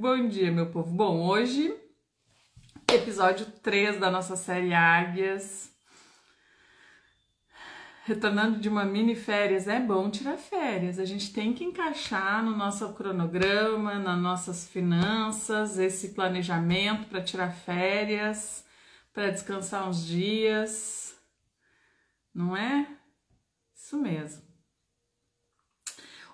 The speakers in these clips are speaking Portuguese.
Bom dia, meu povo. Bom, hoje, episódio 3 da nossa série Águias. Retornando de uma mini férias, é bom tirar férias. A gente tem que encaixar no nosso cronograma, nas nossas finanças, esse planejamento para tirar férias, para descansar uns dias. Não é? Isso mesmo.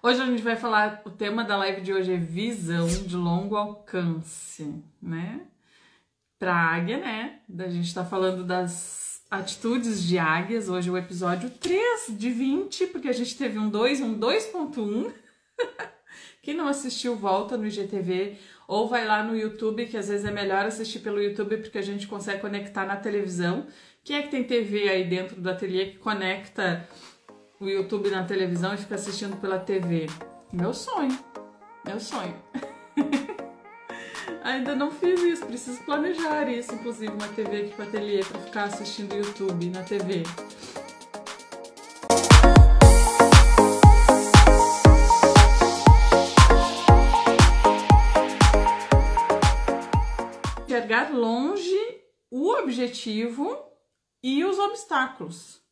Hoje a gente vai falar, o tema da live de hoje é visão de longo alcance, né? Para águia, né? A gente está falando das atitudes de águias, hoje é o episódio 3 de 20, porque a gente teve um 2 um 2.1. Quem não assistiu, volta no IGTV ou vai lá no YouTube, que às vezes é melhor assistir pelo YouTube porque a gente consegue conectar na televisão. Quem é que tem TV aí dentro do ateliê que conecta o YouTube na televisão e ficar assistindo pela TV. Meu sonho. Meu sonho. Ainda não fiz isso, preciso planejar isso, inclusive uma TV aqui para ateliê para ficar assistindo YouTube na TV. Enxergar longe o objetivo e os obstáculos.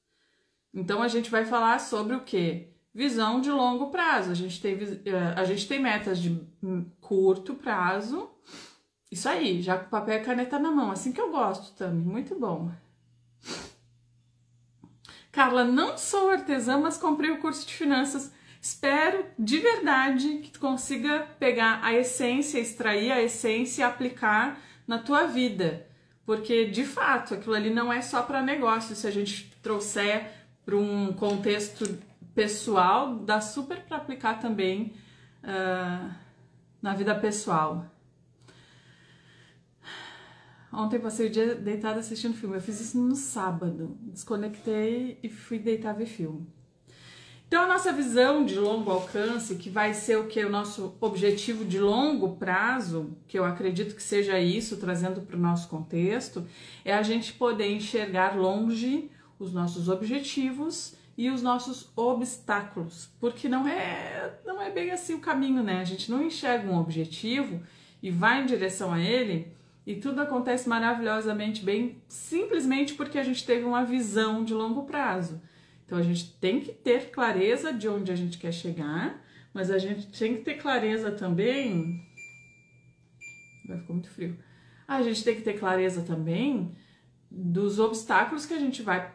Então a gente vai falar sobre o que? Visão de longo prazo. A gente tem, eh, a gente tem metas de hum, curto prazo. Isso aí, já com papel e caneta na mão, assim que eu gosto, Tami, muito bom. Carla, não sou artesã, mas comprei o curso de finanças. Espero de verdade que tu consiga pegar a essência, extrair a essência e aplicar na tua vida. Porque de fato, aquilo ali não é só para negócio, se a gente trouxer para um contexto pessoal, dá super para aplicar também uh, na vida pessoal. Ontem passei o dia deitada assistindo filme. Eu fiz isso no sábado. Desconectei e fui deitar ver filme. Então, a nossa visão de longo alcance, que vai ser o que é o nosso objetivo de longo prazo, que eu acredito que seja isso, trazendo para o nosso contexto, é a gente poder enxergar longe os nossos objetivos e os nossos obstáculos, porque não é não é bem assim o caminho, né? A gente não enxerga um objetivo e vai em direção a ele e tudo acontece maravilhosamente bem, simplesmente porque a gente teve uma visão de longo prazo. Então a gente tem que ter clareza de onde a gente quer chegar, mas a gente tem que ter clareza também. Vai ficar muito frio. Ah, a gente tem que ter clareza também dos obstáculos que a gente vai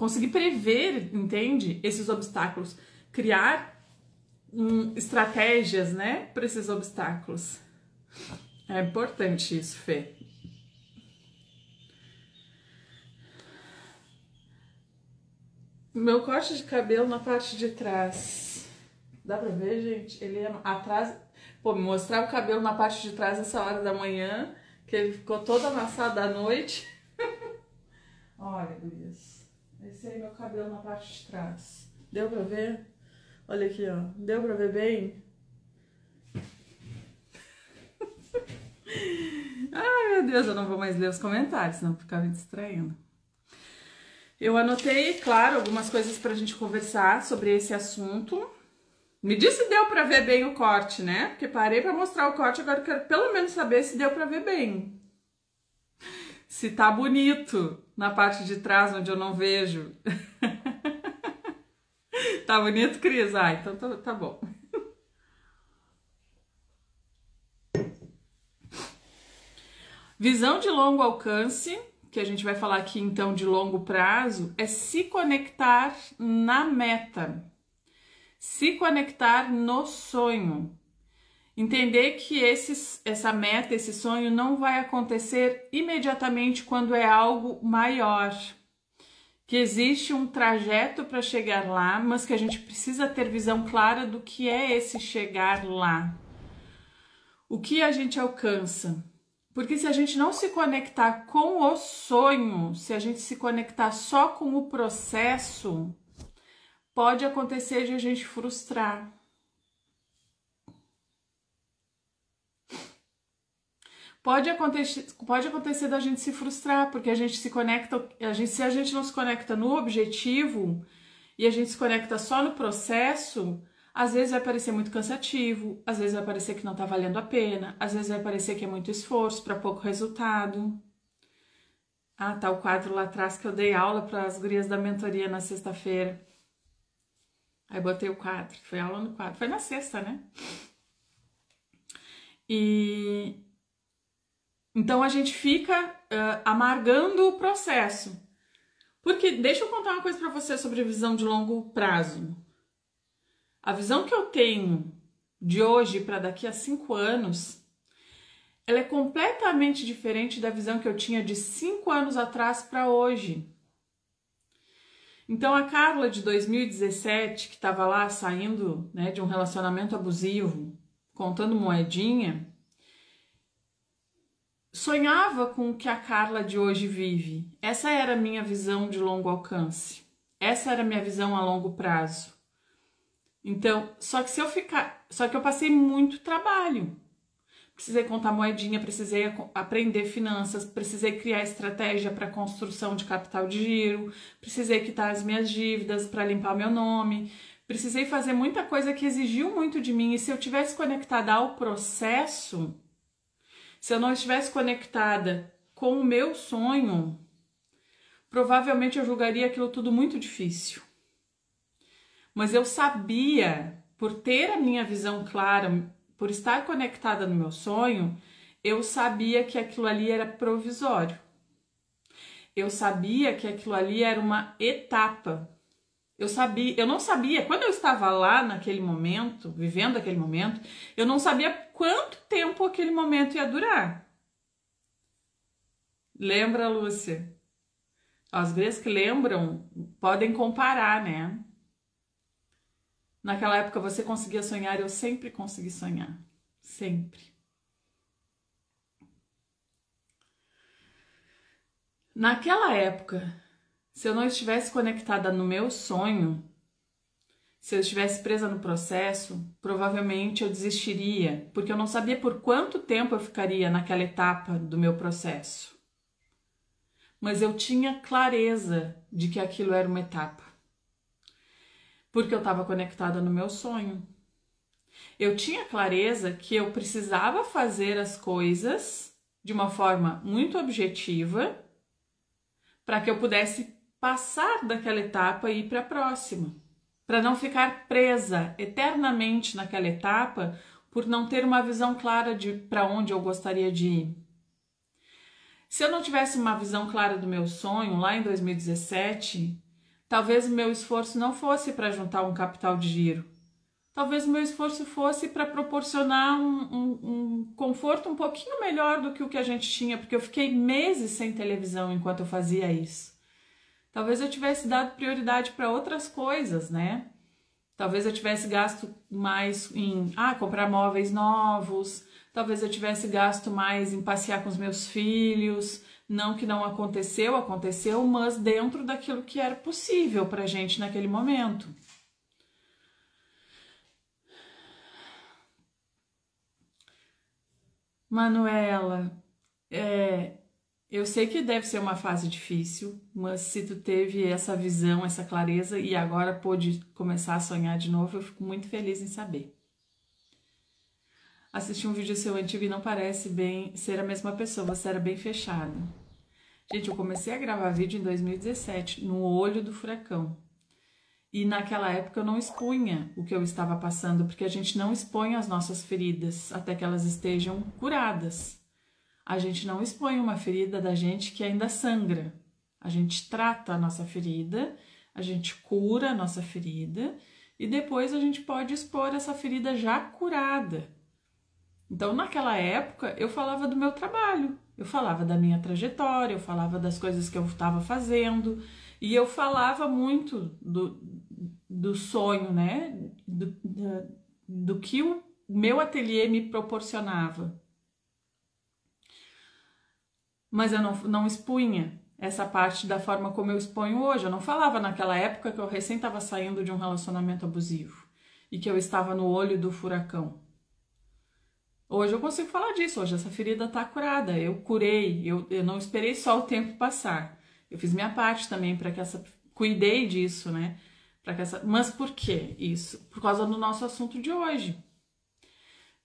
conseguir prever, entende, esses obstáculos, criar hum, estratégias, né, para esses obstáculos. É importante isso, Fê. Meu corte de cabelo na parte de trás. Dá pra ver, gente? Ele é atrás. Pô, me mostrar o cabelo na parte de trás essa hora da manhã, que ele ficou todo amassado à noite. Olha, Luiz. Alisei meu cabelo na parte de trás. Deu pra ver? Olha aqui, ó. Deu pra ver bem? Ai, meu Deus, eu não vou mais ler os comentários, senão ficava ficar me distraindo. Eu anotei, claro, algumas coisas pra gente conversar sobre esse assunto. Me disse se deu pra ver bem o corte, né? Porque parei pra mostrar o corte, agora quero pelo menos saber se deu pra ver bem se tá bonito na parte de trás onde eu não vejo. tá bonito, Cris? Ah, então tá, tá bom. Visão de longo alcance, que a gente vai falar aqui então de longo prazo, é se conectar na meta, se conectar no sonho, Entender que essa meta, esse sonho não vai acontecer imediatamente quando é algo maior. Que existe um trajeto para chegar lá, mas que a gente precisa ter visão clara do que é esse chegar lá. O que a gente alcança? Porque se a gente não se conectar com o sonho, se a gente se conectar só com o processo, pode acontecer de a gente frustrar Pode acontecer, pode acontecer da gente se frustrar, porque a gente se conecta, a gente, se a gente não se conecta no objetivo e a gente se conecta só no processo, às vezes vai parecer muito cansativo, às vezes vai parecer que não tá valendo a pena, às vezes vai parecer que é muito esforço para pouco resultado. Ah, tá o quadro lá atrás que eu dei aula para as gurias da mentoria na sexta-feira. Aí botei o quadro, foi aula no quadro, foi na sexta, né? E então a gente fica uh, amargando o processo. Porque deixa eu contar uma coisa para você sobre visão de longo prazo. A visão que eu tenho de hoje para daqui a cinco anos, ela é completamente diferente da visão que eu tinha de cinco anos atrás para hoje. Então a Carla de 2017, que estava lá saindo né, de um relacionamento abusivo, contando moedinha, sonhava com o que a Carla de hoje vive. Essa era a minha visão de longo alcance. Essa era a minha visão a longo prazo. Então, só que se eu ficar, só que eu passei muito trabalho. Precisei contar moedinha, precisei aprender finanças, precisei criar estratégia para construção de capital de giro, precisei quitar as minhas dívidas para limpar meu nome, precisei fazer muita coisa que exigiu muito de mim e se eu tivesse conectada ao processo, se eu não estivesse conectada com o meu sonho, provavelmente eu julgaria aquilo tudo muito difícil. Mas eu sabia, por ter a minha visão clara, por estar conectada no meu sonho, eu sabia que aquilo ali era provisório. Eu sabia que aquilo ali era uma etapa eu sabia, eu não sabia, quando eu estava lá naquele momento, vivendo aquele momento, eu não sabia quanto tempo aquele momento ia durar. Lembra, Lúcia? As vezes que lembram, podem comparar, né? Naquela época você conseguia sonhar, eu sempre consegui sonhar. Sempre. Naquela época, se eu não estivesse conectada no meu sonho, se eu estivesse presa no processo, provavelmente eu desistiria, porque eu não sabia por quanto tempo eu ficaria naquela etapa do meu processo. Mas eu tinha clareza de que aquilo era uma etapa, porque eu estava conectada no meu sonho. Eu tinha clareza que eu precisava fazer as coisas de uma forma muito objetiva para que eu pudesse passar daquela etapa e ir para a próxima, para não ficar presa eternamente naquela etapa por não ter uma visão clara de para onde eu gostaria de ir. Se eu não tivesse uma visão clara do meu sonho lá em 2017, talvez o meu esforço não fosse para juntar um capital de giro. Talvez o meu esforço fosse para proporcionar um, um, um, conforto um pouquinho melhor do que o que a gente tinha, porque eu fiquei meses sem televisão enquanto eu fazia isso. Talvez eu tivesse dado prioridade para outras coisas, né? Talvez eu tivesse gasto mais em ah, comprar móveis novos, talvez eu tivesse gasto mais em passear com os meus filhos. Não que não aconteceu, aconteceu, mas dentro daquilo que era possível para gente naquele momento. Manuela, é, eu sei que deve ser uma fase difícil, mas se tu teve essa visão, essa clareza e agora pôde começar a sonhar de novo, eu fico muito feliz em saber. Assisti um vídeo seu antigo e não parece bem ser a mesma pessoa, você era bem fechado. Gente, eu comecei a gravar vídeo em 2017, no olho do furacão. E naquela época eu não expunha o que eu estava passando, porque a gente não expõe as nossas feridas até que elas estejam curadas a gente não expõe uma ferida da gente que ainda sangra. A gente trata a nossa ferida, a gente cura a nossa ferida e depois a gente pode expor essa ferida já curada. Então, naquela época, eu falava do meu trabalho, eu falava da minha trajetória, eu falava das coisas que eu estava fazendo e eu falava muito do, do sonho, né? Do, do que o meu ateliê me proporcionava mas eu não, não expunha essa parte da forma como eu exponho hoje. Eu não falava naquela época que eu recém estava saindo de um relacionamento abusivo e que eu estava no olho do furacão. Hoje eu consigo falar disso, hoje essa ferida está curada, eu curei, eu, eu não esperei só o tempo passar. Eu fiz minha parte também para que essa. Cuidei disso, né? Para que essa. Mas por que isso? Por causa do nosso assunto de hoje.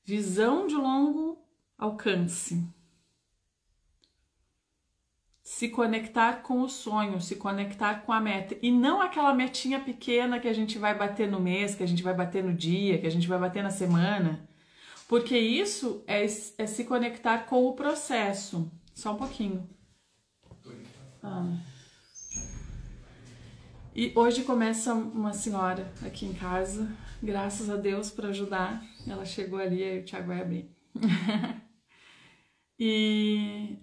Visão de longo alcance se conectar com o sonho, se conectar com a meta e não aquela metinha pequena que a gente vai bater no mês, que a gente vai bater no dia, que a gente vai bater na semana, porque isso é, é se conectar com o processo. Só um pouquinho. Ah. E hoje começa uma senhora aqui em casa, graças a Deus por ajudar. Ela chegou ali e o Thiago vai abrir. e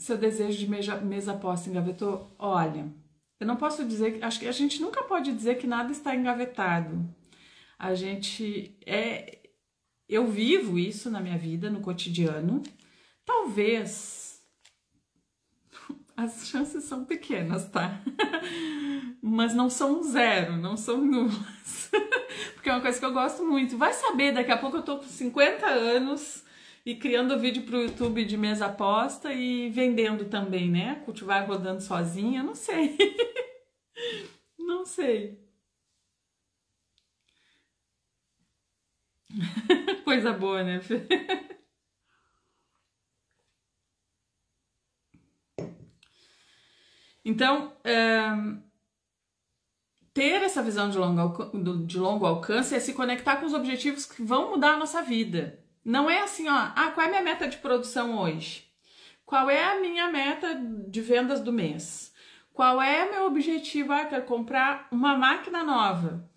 seu desejo de mesa, mesa posta engavetou? Olha, eu não posso dizer Acho que a gente nunca pode dizer que nada está engavetado. A gente é. Eu vivo isso na minha vida, no cotidiano. Talvez. As chances são pequenas, tá? Mas não são zero, não são nulas. Porque é uma coisa que eu gosto muito. Vai saber, daqui a pouco eu tô com 50 anos e criando vídeo para o YouTube de mesa aposta e vendendo também, né? Cultivar rodando sozinha, não sei. não sei. Coisa boa, né? então, é ter essa visão de longo, de longo alcance é se conectar com os objetivos que vão mudar a nossa vida. Não é assim, ó, ah, qual é a minha meta de produção hoje? Qual é a minha meta de vendas do mês? Qual é meu objetivo? Ah, quero comprar uma máquina nova.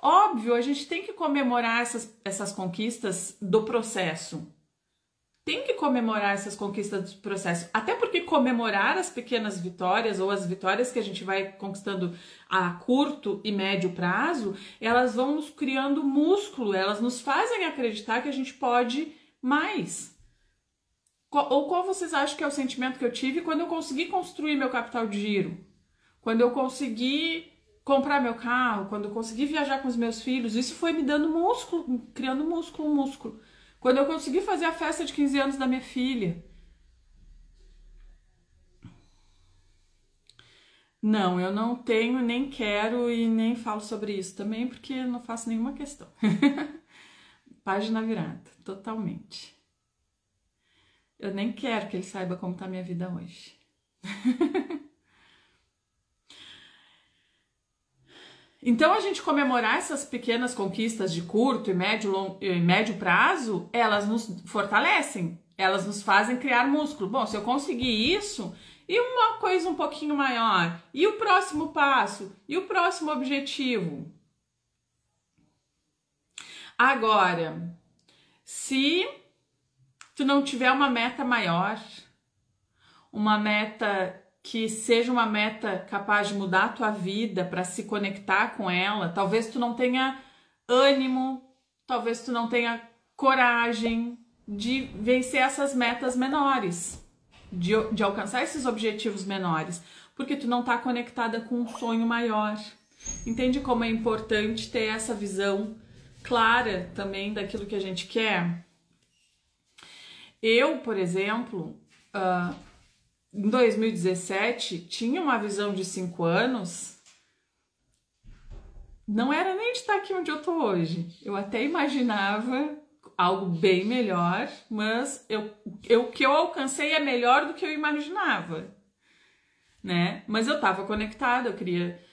Óbvio, a gente tem que comemorar essas, essas conquistas do processo tem que comemorar essas conquistas do processo. Até porque comemorar as pequenas vitórias ou as vitórias que a gente vai conquistando a curto e médio prazo, elas vão nos criando músculo, elas nos fazem acreditar que a gente pode mais. Ou qual vocês acham que é o sentimento que eu tive quando eu consegui construir meu capital de giro? Quando eu consegui comprar meu carro, quando eu consegui viajar com os meus filhos, isso foi me dando músculo, criando músculo, músculo. Quando eu consegui fazer a festa de 15 anos da minha filha. Não, eu não tenho, nem quero e nem falo sobre isso também, porque não faço nenhuma questão. Página virada, totalmente. Eu nem quero que ele saiba como tá a minha vida hoje. Então, a gente comemorar essas pequenas conquistas de curto e médio, long, e médio prazo, elas nos fortalecem, elas nos fazem criar músculo. Bom, se eu conseguir isso, e uma coisa um pouquinho maior, e o próximo passo, e o próximo objetivo. Agora, se tu não tiver uma meta maior, uma meta que seja uma meta capaz de mudar a tua vida, para se conectar com ela. Talvez tu não tenha ânimo, talvez tu não tenha coragem de vencer essas metas menores, de, de alcançar esses objetivos menores, porque tu não está conectada com um sonho maior. Entende como é importante ter essa visão clara também daquilo que a gente quer? Eu, por exemplo, uh, em 2017 tinha uma visão de cinco anos, não era nem de estar aqui onde eu tô hoje. Eu até imaginava algo bem melhor, mas eu, o que eu alcancei é melhor do que eu imaginava, né? Mas eu estava conectada, eu queria.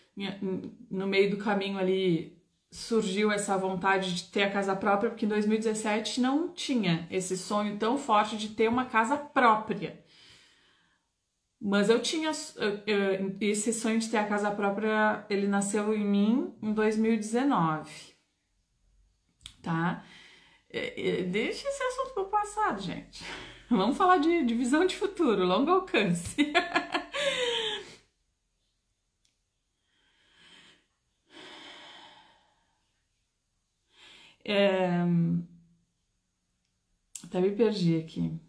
No meio do caminho ali surgiu essa vontade de ter a casa própria, porque em 2017 não tinha esse sonho tão forte de ter uma casa própria. Mas eu tinha. Eu, eu, esse sonho de ter a casa própria, ele nasceu em mim em 2019. Tá? É, é, deixa esse assunto pro passado, gente. Vamos falar de, de visão de futuro, longo alcance. é... Até me perdi aqui.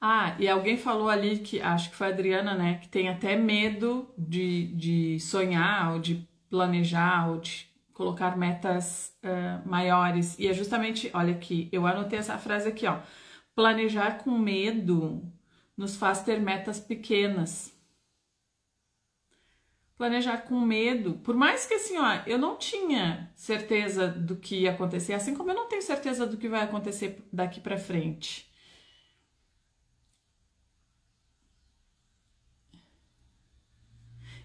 Ah, e alguém falou ali que, acho que foi a Adriana, né, que tem até medo de, de sonhar ou de planejar ou de colocar metas uh, maiores. E é justamente, olha aqui, eu anotei essa frase aqui, ó. Planejar com medo nos faz ter metas pequenas. Planejar com medo, por mais que assim, ó, eu não tinha certeza do que ia acontecer, assim como eu não tenho certeza do que vai acontecer daqui para frente.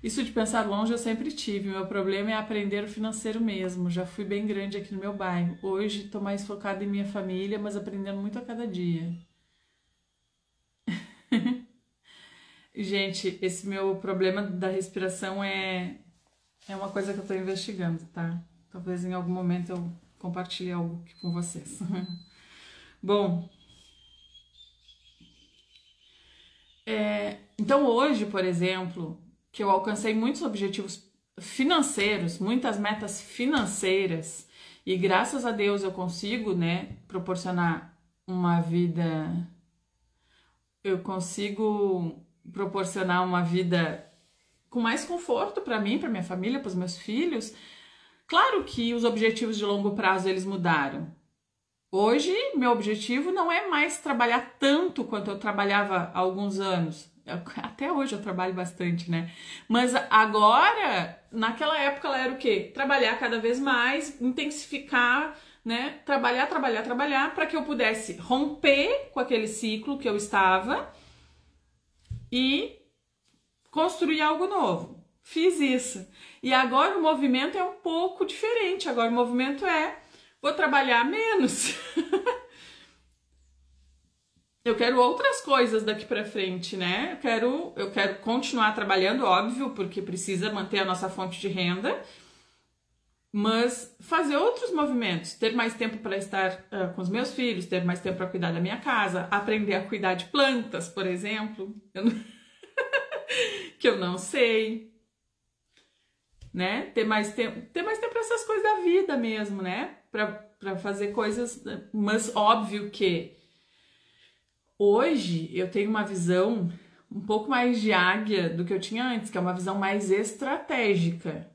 Isso de pensar longe eu sempre tive. Meu problema é aprender o financeiro mesmo. Já fui bem grande aqui no meu bairro. Hoje estou mais focada em minha família, mas aprendendo muito a cada dia. Gente, esse meu problema da respiração é é uma coisa que eu estou investigando, tá? Talvez em algum momento eu compartilhe algo com vocês. Bom, é, então hoje, por exemplo, que eu alcancei muitos objetivos financeiros, muitas metas financeiras, e graças a Deus eu consigo, né, proporcionar uma vida eu consigo proporcionar uma vida com mais conforto para mim, para minha família, para os meus filhos. Claro que os objetivos de longo prazo eles mudaram. Hoje, meu objetivo não é mais trabalhar tanto quanto eu trabalhava há alguns anos. Até hoje eu trabalho bastante, né? Mas agora, naquela época ela era o quê? Trabalhar cada vez mais, intensificar, né? Trabalhar, trabalhar, trabalhar para que eu pudesse romper com aquele ciclo que eu estava e construir algo novo. Fiz isso. E agora o movimento é um pouco diferente. Agora o movimento é vou trabalhar menos. eu quero outras coisas daqui para frente, né? Eu quero, eu quero continuar trabalhando, óbvio, porque precisa manter a nossa fonte de renda, mas fazer outros movimentos, ter mais tempo para estar uh, com os meus filhos, ter mais tempo para cuidar da minha casa, aprender a cuidar de plantas, por exemplo, eu não... que eu não sei, né? Ter mais tempo, ter mais tempo para essas coisas da vida mesmo, né? Para fazer coisas, mas óbvio que Hoje eu tenho uma visão um pouco mais de águia do que eu tinha antes, que é uma visão mais estratégica,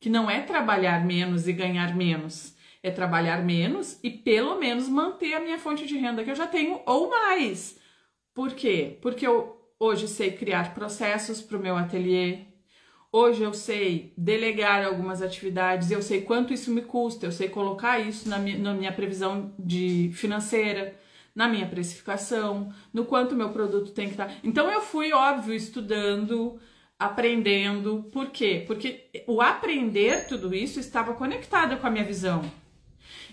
que não é trabalhar menos e ganhar menos, é trabalhar menos e pelo menos manter a minha fonte de renda que eu já tenho ou mais. Por quê? Porque eu hoje sei criar processos para o meu ateliê. Hoje eu sei delegar algumas atividades, eu sei quanto isso me custa, eu sei colocar isso na minha, na minha previsão de financeira na minha precificação, no quanto meu produto tem que estar. Tá. Então eu fui, óbvio, estudando, aprendendo. Por quê? Porque o aprender tudo isso estava conectado com a minha visão.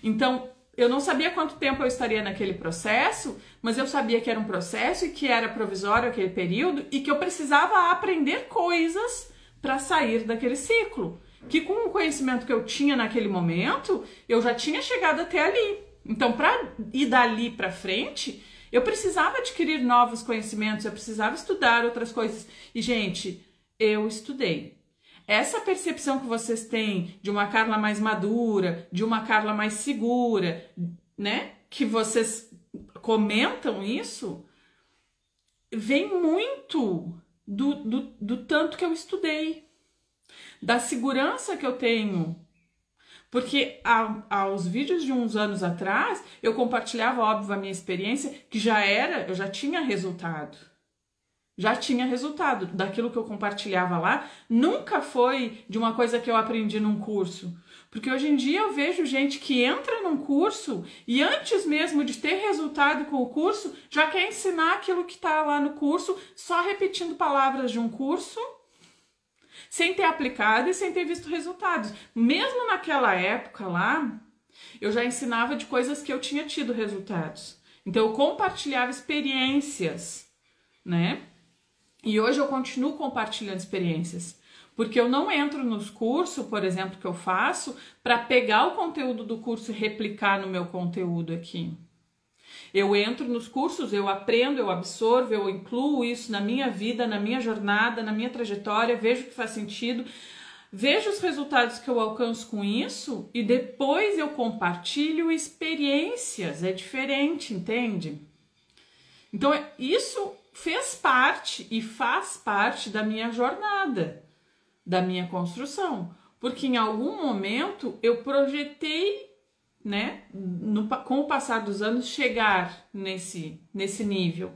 Então, eu não sabia quanto tempo eu estaria naquele processo, mas eu sabia que era um processo e que era provisório aquele período e que eu precisava aprender coisas para sair daquele ciclo. Que com o conhecimento que eu tinha naquele momento, eu já tinha chegado até ali. Então, para ir dali para frente, eu precisava adquirir novos conhecimentos, eu precisava estudar outras coisas. E, gente, eu estudei. Essa percepção que vocês têm de uma Carla mais madura, de uma Carla mais segura, né? Que vocês comentam isso, vem muito do, do, do tanto que eu estudei, da segurança que eu tenho porque há, aos vídeos de uns anos atrás, eu compartilhava, óbvio, a minha experiência, que já era, eu já tinha resultado. Já tinha resultado daquilo que eu compartilhava lá. Nunca foi de uma coisa que eu aprendi num curso. Porque hoje em dia eu vejo gente que entra num curso e antes mesmo de ter resultado com o curso, já quer ensinar aquilo que está lá no curso, só repetindo palavras de um curso sem ter aplicado e sem ter visto resultados. Mesmo naquela época lá, eu já ensinava de coisas que eu tinha tido resultados. Então eu compartilhava experiências, né? E hoje eu continuo compartilhando experiências. Porque eu não entro nos cursos, por exemplo, que eu faço, para pegar o conteúdo do curso e replicar no meu conteúdo aqui. Eu entro nos cursos, eu aprendo, eu absorvo, eu incluo isso na minha vida, na minha jornada, na minha trajetória, vejo que faz sentido, vejo os resultados que eu alcanço com isso e depois eu compartilho experiências. É diferente, entende? Então, isso fez parte e faz parte da minha jornada, da minha construção, porque em algum momento eu projetei né, no, com o passar dos anos, chegar nesse, nesse nível.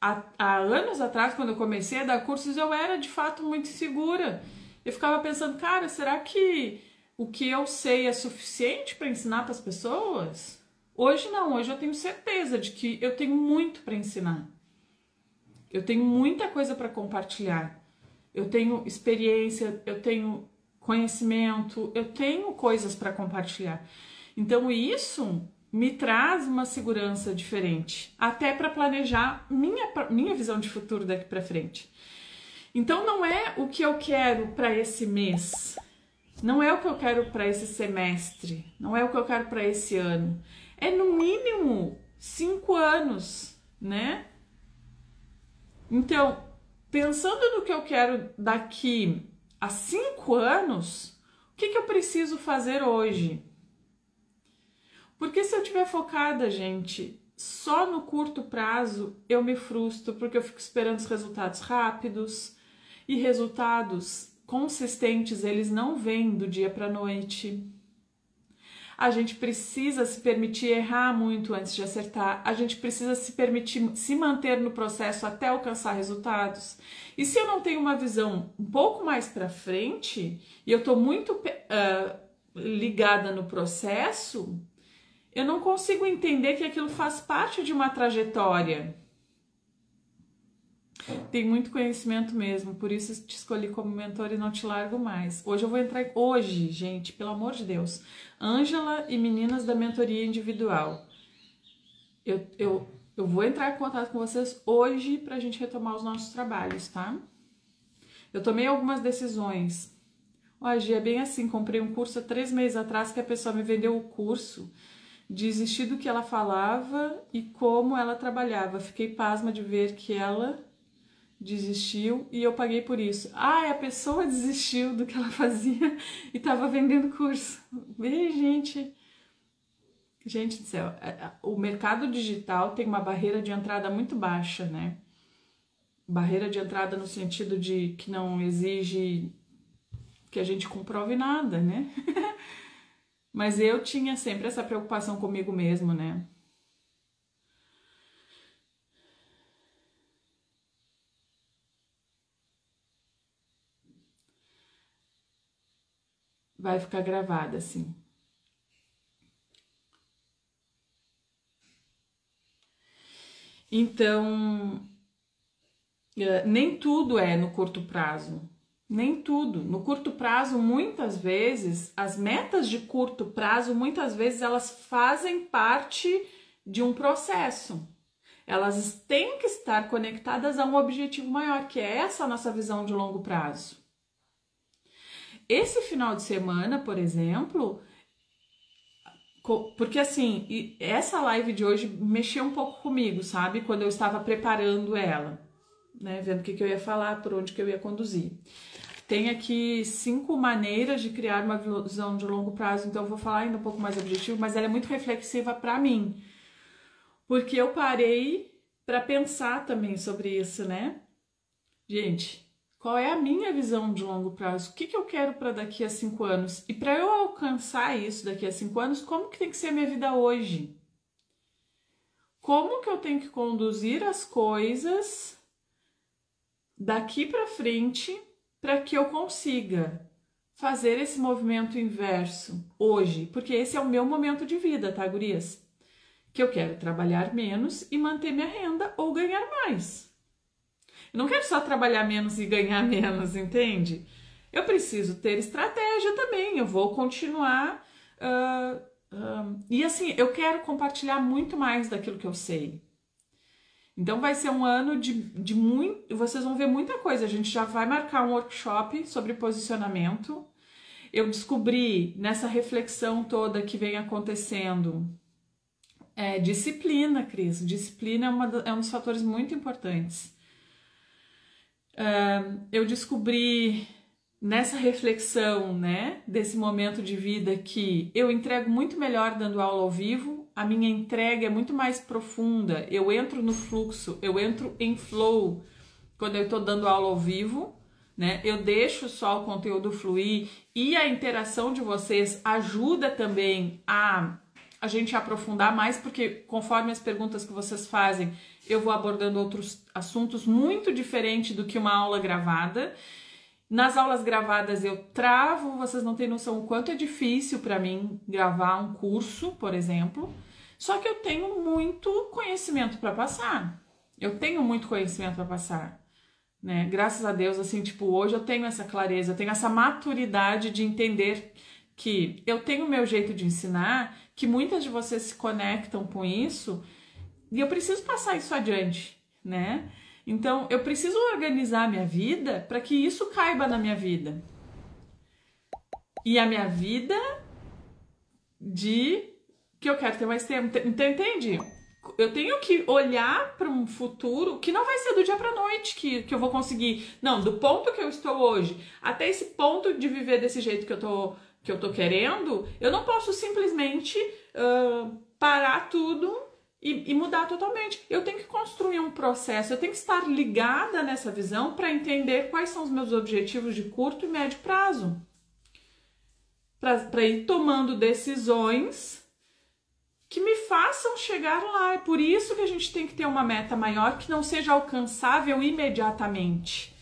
Há, há, anos atrás, quando eu comecei a dar cursos, eu era de fato muito segura. Eu ficava pensando, cara, será que o que eu sei é suficiente para ensinar para as pessoas? Hoje não, hoje eu tenho certeza de que eu tenho muito para ensinar. Eu tenho muita coisa para compartilhar. Eu tenho experiência, eu tenho conhecimento, eu tenho coisas para compartilhar. Então isso me traz uma segurança diferente, até para planejar minha, minha visão de futuro daqui para frente. Então não é o que eu quero para esse mês, não é o que eu quero para esse semestre, não é o que eu quero para esse ano. É no mínimo cinco anos, né? Então, pensando no que eu quero daqui há cinco anos, o que, que eu preciso fazer hoje? Porque se eu tiver focada, gente, só no curto prazo, eu me frustro porque eu fico esperando os resultados rápidos e resultados consistentes, eles não vêm do dia para noite a gente precisa se permitir errar muito antes de acertar, a gente precisa se permitir se manter no processo até alcançar resultados. E se eu não tenho uma visão um pouco mais para frente e eu estou muito uh, ligada no processo, eu não consigo entender que aquilo faz parte de uma trajetória. Tem muito conhecimento mesmo, por isso te escolhi como mentor e não te largo mais. Hoje eu vou entrar. Hoje, gente, pelo amor de Deus, Ângela e meninas da mentoria individual. Eu, eu, eu vou entrar em contato com vocês hoje para a gente retomar os nossos trabalhos, tá? Eu tomei algumas decisões. Hoje é bem assim, comprei um curso há três meses atrás que a pessoa me vendeu o curso. Desisti do que ela falava e como ela trabalhava. Fiquei pasma de ver que ela desistiu e eu paguei por isso. Ah, a pessoa desistiu do que ela fazia e estava vendendo curso. Vem, gente. Gente do céu, é, é, o mercado digital tem uma barreira de entrada muito baixa, né? Barreira de entrada no sentido de que não exige que a gente comprove nada, né? Mas eu tinha sempre essa preocupação comigo mesmo, né? vai ficar gravada assim. Então, eh, nem tudo é no curto prazo. Nem tudo. No curto prazo, muitas vezes, as metas de curto prazo, muitas vezes, elas fazem parte de um processo. Elas têm que estar conectadas a um objetivo maior, que é essa nossa visão de longo prazo. Esse final de semana, por exemplo, porque assim, essa live de hoje mexeu um pouco comigo, sabe? Quando eu estava preparando ela, né? Vendo o que, que eu ia falar, por onde que eu ia conduzir. Tem aqui cinco maneiras de criar uma visão de longo prazo, então eu vou falar ainda um pouco mais objetivo, mas ela é muito reflexiva para mim. Porque eu parei para pensar também sobre isso, né? Gente, qual é a minha visão de longo prazo, o que, que eu quero para daqui a cinco anos. E para eu alcançar isso daqui a cinco anos, como que tem que ser a minha vida hoje? Como que eu tenho que conduzir as coisas daqui para frente para que eu consiga fazer esse movimento inverso hoje, porque esse é o meu momento de vida, tá, gurias? Que eu quero trabalhar menos e manter minha renda ou ganhar mais. Eu não quero só trabalhar menos e ganhar menos, entende? Eu preciso ter estratégia também. Eu vou continuar. Uh, uh, e assim, eu quero compartilhar muito mais daquilo que eu sei. Então vai ser um ano de, de muito. Vocês vão ver muita coisa. A gente já vai marcar um workshop sobre posicionamento. Eu descobri nessa reflexão toda que vem acontecendo. É, disciplina, Cris. Disciplina é, uma, é um dos fatores muito importantes eu descobri nessa reflexão, né, desse momento de vida que eu entrego muito melhor dando aula ao vivo, a minha entrega é muito mais profunda, eu entro no fluxo, eu entro em flow quando eu estou dando aula ao vivo, né? Eu deixo só o conteúdo fluir e a interação de vocês ajuda também a a gente aprofundar mais, porque conforme as perguntas que vocês fazem, eu vou abordando outros assuntos muito diferente do que uma aula gravada. Nas aulas gravadas eu travo, vocês não têm noção o quanto é difícil para mim gravar um curso, por exemplo. Só que eu tenho muito conhecimento para passar. Eu tenho muito conhecimento para passar, né? Graças a Deus, assim, tipo, hoje eu tenho essa clareza, eu tenho essa maturidade de entender que eu tenho o meu jeito de ensinar que muitas de vocês se conectam com isso, e eu preciso passar isso adiante, né? Então, eu preciso organizar minha vida para que isso caiba na minha vida. E a minha vida de que eu quero ter mais tempo. Então, entende? Eu tenho que olhar para um futuro que não vai ser do dia para noite que, que eu vou conseguir. Não, do ponto que eu estou hoje até esse ponto de viver desse jeito que eu estou que eu tô querendo, eu não posso simplesmente uh, parar tudo e, e, mudar totalmente. Eu tenho que construir um processo, eu tenho que estar ligada nessa visão para entender quais são os meus objetivos de curto e médio prazo. Para ir tomando decisões que me façam chegar lá. É por isso que a gente tem que ter uma meta maior que não seja alcançável imediatamente.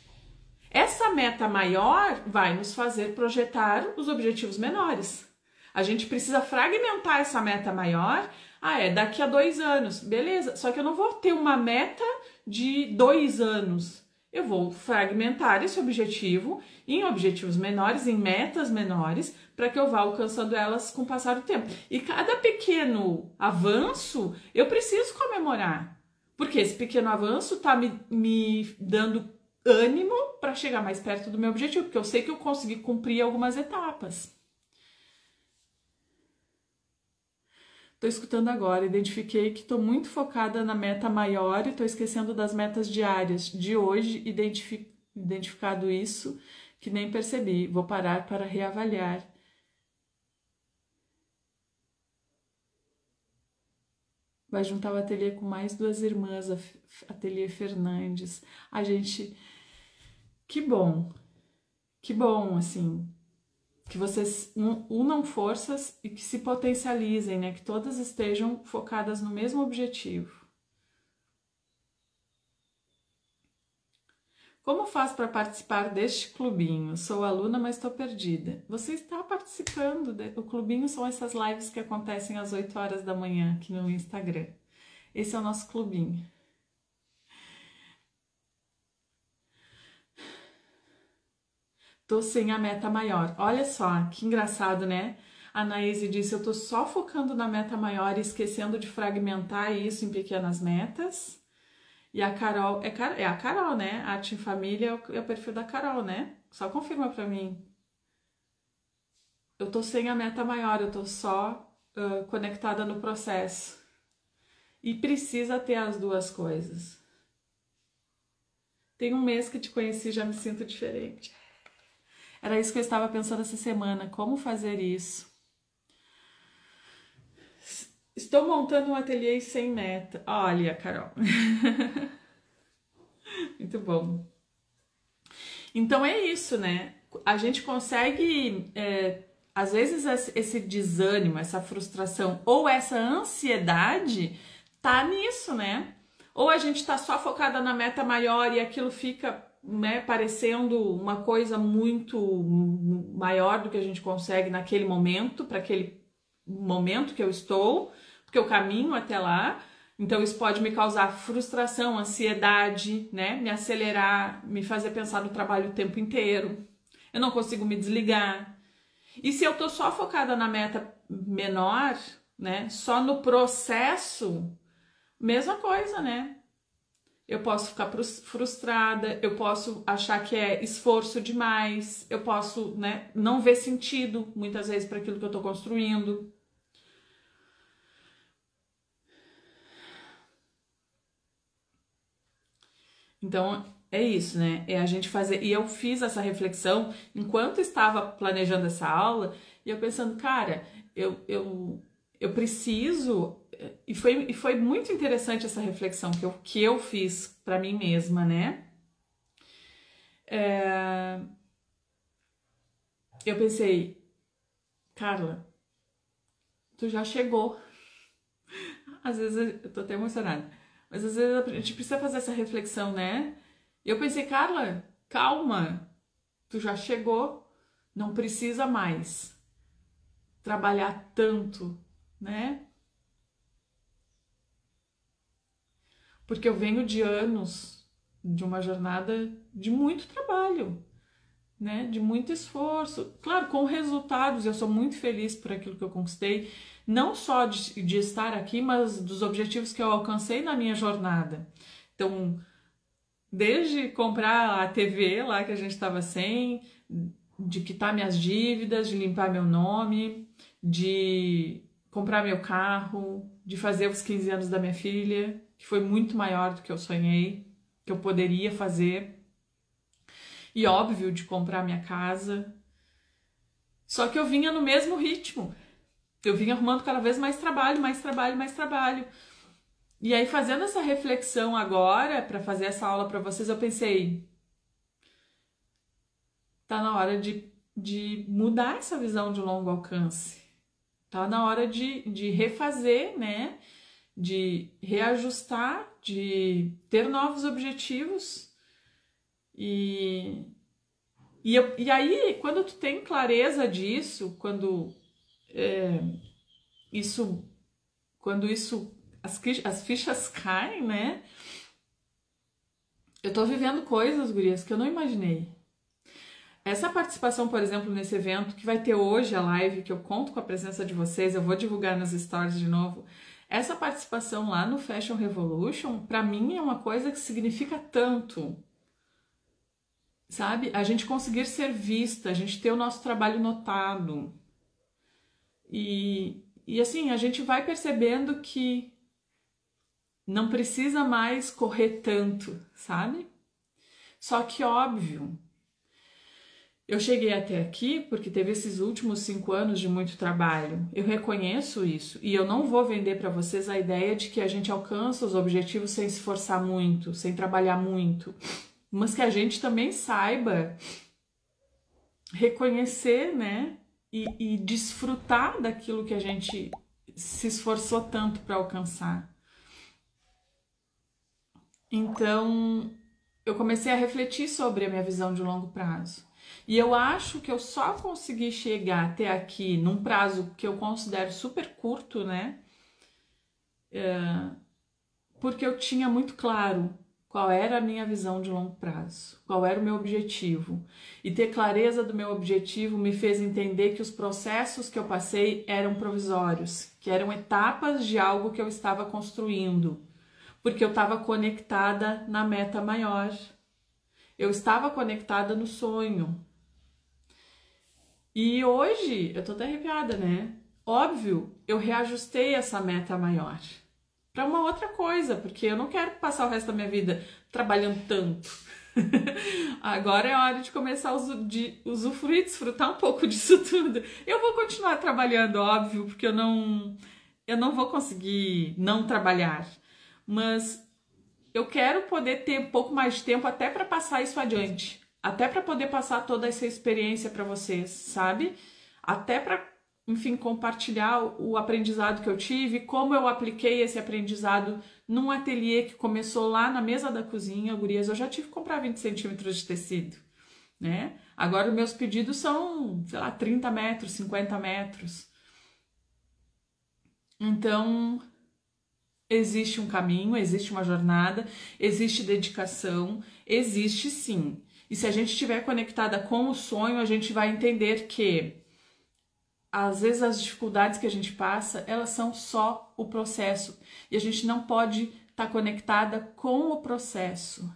Essa meta maior vai nos fazer projetar os objetivos menores. A gente precisa fragmentar essa meta maior. Ah, é daqui a dois anos, beleza. Só que eu não vou ter uma meta de dois anos. Eu vou fragmentar esse objetivo em objetivos menores, em metas menores, para que eu vá alcançando elas com o passar do tempo. E cada pequeno avanço eu preciso comemorar, porque esse pequeno avanço está me, me dando ânimo para chegar mais perto do meu objetivo, porque eu sei que eu consegui cumprir algumas etapas. Estou escutando agora, identifiquei que estou muito focada na meta maior e estou esquecendo das metas diárias de hoje, identifi identificado isso que nem percebi. Vou parar para reavaliar. Vai juntar o ateliê com mais duas irmãs, ateliê Fernandes. A gente que bom. Que bom, assim, que vocês unam forças e que se potencializem, né? Que todas estejam focadas no mesmo objetivo. Como faz para participar deste clubinho? Sou aluna, mas estou perdida. Você está participando. De... O clubinho são essas lives que acontecem às 8 horas da manhã aqui no Instagram. Esse é o nosso clubinho. Tô sem a meta maior. Olha só, que engraçado, né? A Anaíse disse: Eu tô só focando na meta maior e esquecendo de fragmentar isso em pequenas metas. E a Carol, é, Car... é a Carol, né? Arte em Família é, é o perfil da Carol, né? Só confirma pra mim. Eu tô sem a meta maior, eu tô só uh, conectada no processo. E precisa ter as duas coisas. Tem um mês que te conheci, já me sinto diferente. Era isso que eu estava pensando essa semana, como fazer isso. Estou montando um ateliê sem meta. Olha, Carol. Muito bom. Então é isso, né? A gente consegue, é, às vezes, esse desânimo, essa frustração ou essa ansiedade tá nisso, né? Ou a gente tá só focada na meta maior e aquilo fica né, parecendo uma coisa muito maior do que a gente consegue naquele momento, para aquele momento que eu estou, porque eu caminho até lá. Então isso pode me causar frustração, ansiedade, né, me acelerar, me fazer pensar no trabalho o tempo inteiro. Eu não consigo me desligar. E se eu estou só focada na meta menor, né, só no processo, mesma coisa, né? eu posso ficar frustrada, eu posso achar que é esforço demais, eu posso né, não ver sentido muitas vezes para aquilo que eu estou construindo. Então é isso, né? É a gente fazer. E eu fiz essa reflexão enquanto estava planejando essa aula e eu pensando, cara, eu, eu, eu preciso e foi, e foi muito interessante essa reflexão que eu, que eu fiz para mim mesma, né? É, eu pensei, Carla, tu já chegou. Às vezes eu tô até emocionada, mas às vezes a gente precisa fazer essa reflexão, né? E eu pensei, Carla, calma, tu já chegou, não precisa mais trabalhar tanto, né? porque eu venho de anos de uma jornada de muito trabalho, né, de muito esforço, claro, com resultados. Eu sou muito feliz por aquilo que eu conquistei, não só de, de estar aqui, mas dos objetivos que eu alcancei na minha jornada. Então, desde comprar a TV lá que a gente estava sem, de quitar minhas dívidas, de limpar meu nome, de comprar meu carro, de fazer os 15 anos da minha filha, que foi muito maior do que eu sonhei, que eu poderia fazer. E óbvio, de comprar minha casa. Só que eu vinha no mesmo ritmo. Eu vinha arrumando cada vez mais trabalho, mais trabalho, mais trabalho. E aí, fazendo essa reflexão agora, para fazer essa aula para vocês, eu pensei: tá na hora de, de mudar essa visão de longo alcance. Tá na hora de, de refazer, né? de reajustar, de ter novos objetivos. E, e, e aí, quando tu tem clareza disso, quando é, isso, quando isso, as, as fichas caem, né? Eu tô vivendo coisas, gurias, que eu não imaginei. Essa participação, por exemplo, nesse evento que vai ter hoje a live, que eu conto com a presença de vocês, eu vou divulgar nas stories de novo. Essa participação lá no Fashion Revolution, para mim, é uma coisa que significa tanto. Sabe? A gente conseguir ser vista, a gente ter o nosso trabalho notado. E, e assim, a gente vai percebendo que não precisa mais correr tanto, sabe? Só que óbvio, eu cheguei até aqui porque teve esses últimos cinco anos de muito trabalho. Eu reconheço isso e eu não vou vender para vocês a ideia de que a gente alcança os objetivos sem se esforçar muito, sem trabalhar muito, mas que a gente também saiba reconhecer, né, e, e desfrutar daquilo que a gente se esforçou tanto para alcançar. Então, eu comecei a refletir sobre a minha visão de longo prazo. E eu acho que eu só consegui chegar até aqui num prazo que eu considero super curto, né? É, porque eu tinha muito claro qual era a minha visão de longo prazo, qual era o meu objetivo. E ter clareza do meu objetivo me fez entender que os processos que eu passei eram provisórios, que eram etapas de algo que eu estava construindo, porque eu estava conectada na meta maior. Eu estava conectada no sonho. E hoje eu tô até arrepiada, né? Óbvio, eu reajustei essa meta maior para uma outra coisa, porque eu não quero passar o resto da minha vida trabalhando tanto. Agora é hora de começar a usu, de usufruir, desfrutar um pouco disso tudo. Eu vou continuar trabalhando, óbvio, porque eu não eu não vou conseguir não trabalhar, mas eu quero poder ter um pouco mais de tempo até para passar isso adiante até para poder passar toda essa experiência para vocês, sabe? Até para, enfim, compartilhar o aprendizado que eu tive, como eu apliquei esse aprendizado num ateliê que começou lá na mesa da cozinha, gurias, eu já tive que comprar 20 centímetros de tecido, né? Agora meus pedidos são, sei lá, 30 metros, 50 metros. Então, existe um caminho, existe uma jornada, existe dedicação, existe sim e se a gente estiver conectada com o sonho, a gente vai entender que às vezes as dificuldades que a gente passa, elas são só o processo. E a gente não pode estar tá conectada com o processo.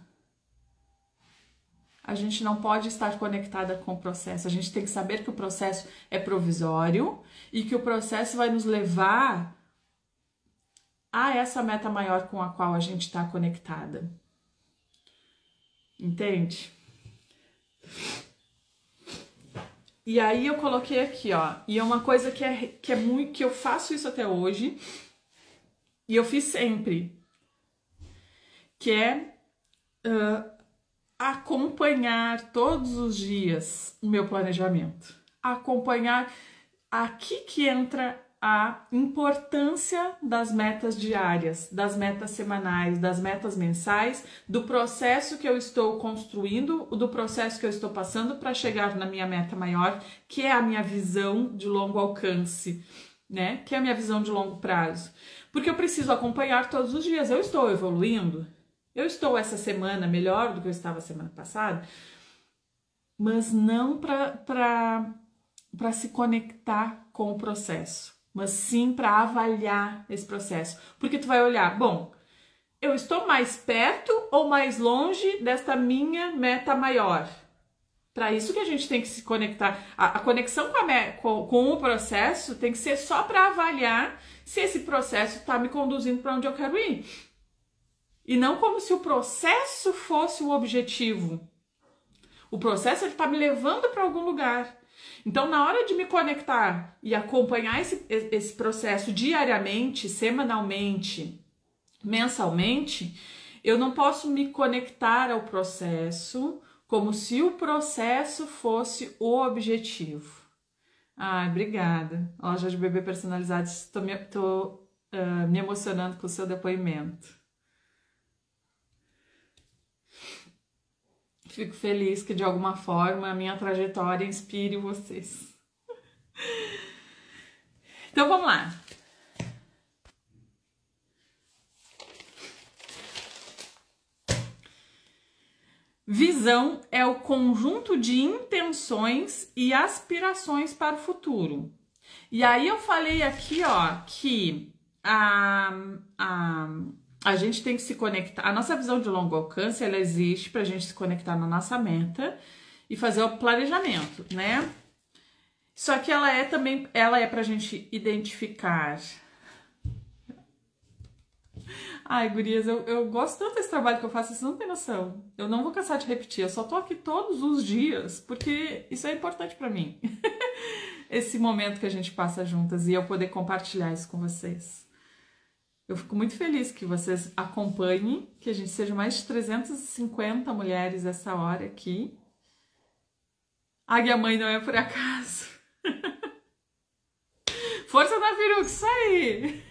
A gente não pode estar conectada com o processo. A gente tem que saber que o processo é provisório e que o processo vai nos levar a essa meta maior com a qual a gente está conectada. Entende? E aí eu coloquei aqui, ó. E é uma coisa que é, que é muito. que eu faço isso até hoje. E eu fiz sempre. Que é uh, acompanhar todos os dias o meu planejamento. Acompanhar aqui que entra a importância das metas diárias, das metas semanais, das metas mensais, do processo que eu estou construindo, do processo que eu estou passando para chegar na minha meta maior, que é a minha visão de longo alcance, né? Que é a minha visão de longo prazo. Porque eu preciso acompanhar todos os dias. Eu estou evoluindo? Eu estou essa semana melhor do que eu estava semana passada? Mas não para se conectar com o processo mas sim para avaliar esse processo. Porque tu vai olhar, bom, eu estou mais perto ou mais longe desta minha meta maior? Para isso que a gente tem que se conectar. A, a conexão com, a, com, com o processo tem que ser só para avaliar se esse processo está me conduzindo para onde eu quero ir. E não como se o processo fosse o objetivo. O processo está me levando para algum lugar. Então, na hora de me conectar e acompanhar esse, esse processo diariamente, semanalmente, mensalmente, eu não posso me conectar ao processo como se o processo fosse o objetivo. Ah, obrigada. Loja de bebê personalizado, estou me, tô, uh, me emocionando com o seu depoimento. Fico feliz que de alguma forma a minha trajetória inspire vocês. Então vamos lá. Visão é o conjunto de intenções e aspirações para o futuro. E aí eu falei aqui, ó, que a, a a gente tem que se conectar. A nossa visão de longo alcance ela existe para a gente se conectar na nossa meta e fazer o planejamento, né? Só que ela é também, ela é para a gente identificar. Ai, gurias, eu, eu gosto tanto desse trabalho que eu faço, vocês não têm noção. Eu não vou cansar de repetir, eu só tô aqui todos os dias, porque isso é importante para mim. Esse momento que a gente passa juntas e eu poder compartilhar isso com vocês. Eu fico muito feliz que vocês acompanhem, que a gente seja mais de 350 mulheres essa hora aqui. Águia Mãe não é por acaso. Força da Viruca isso aí!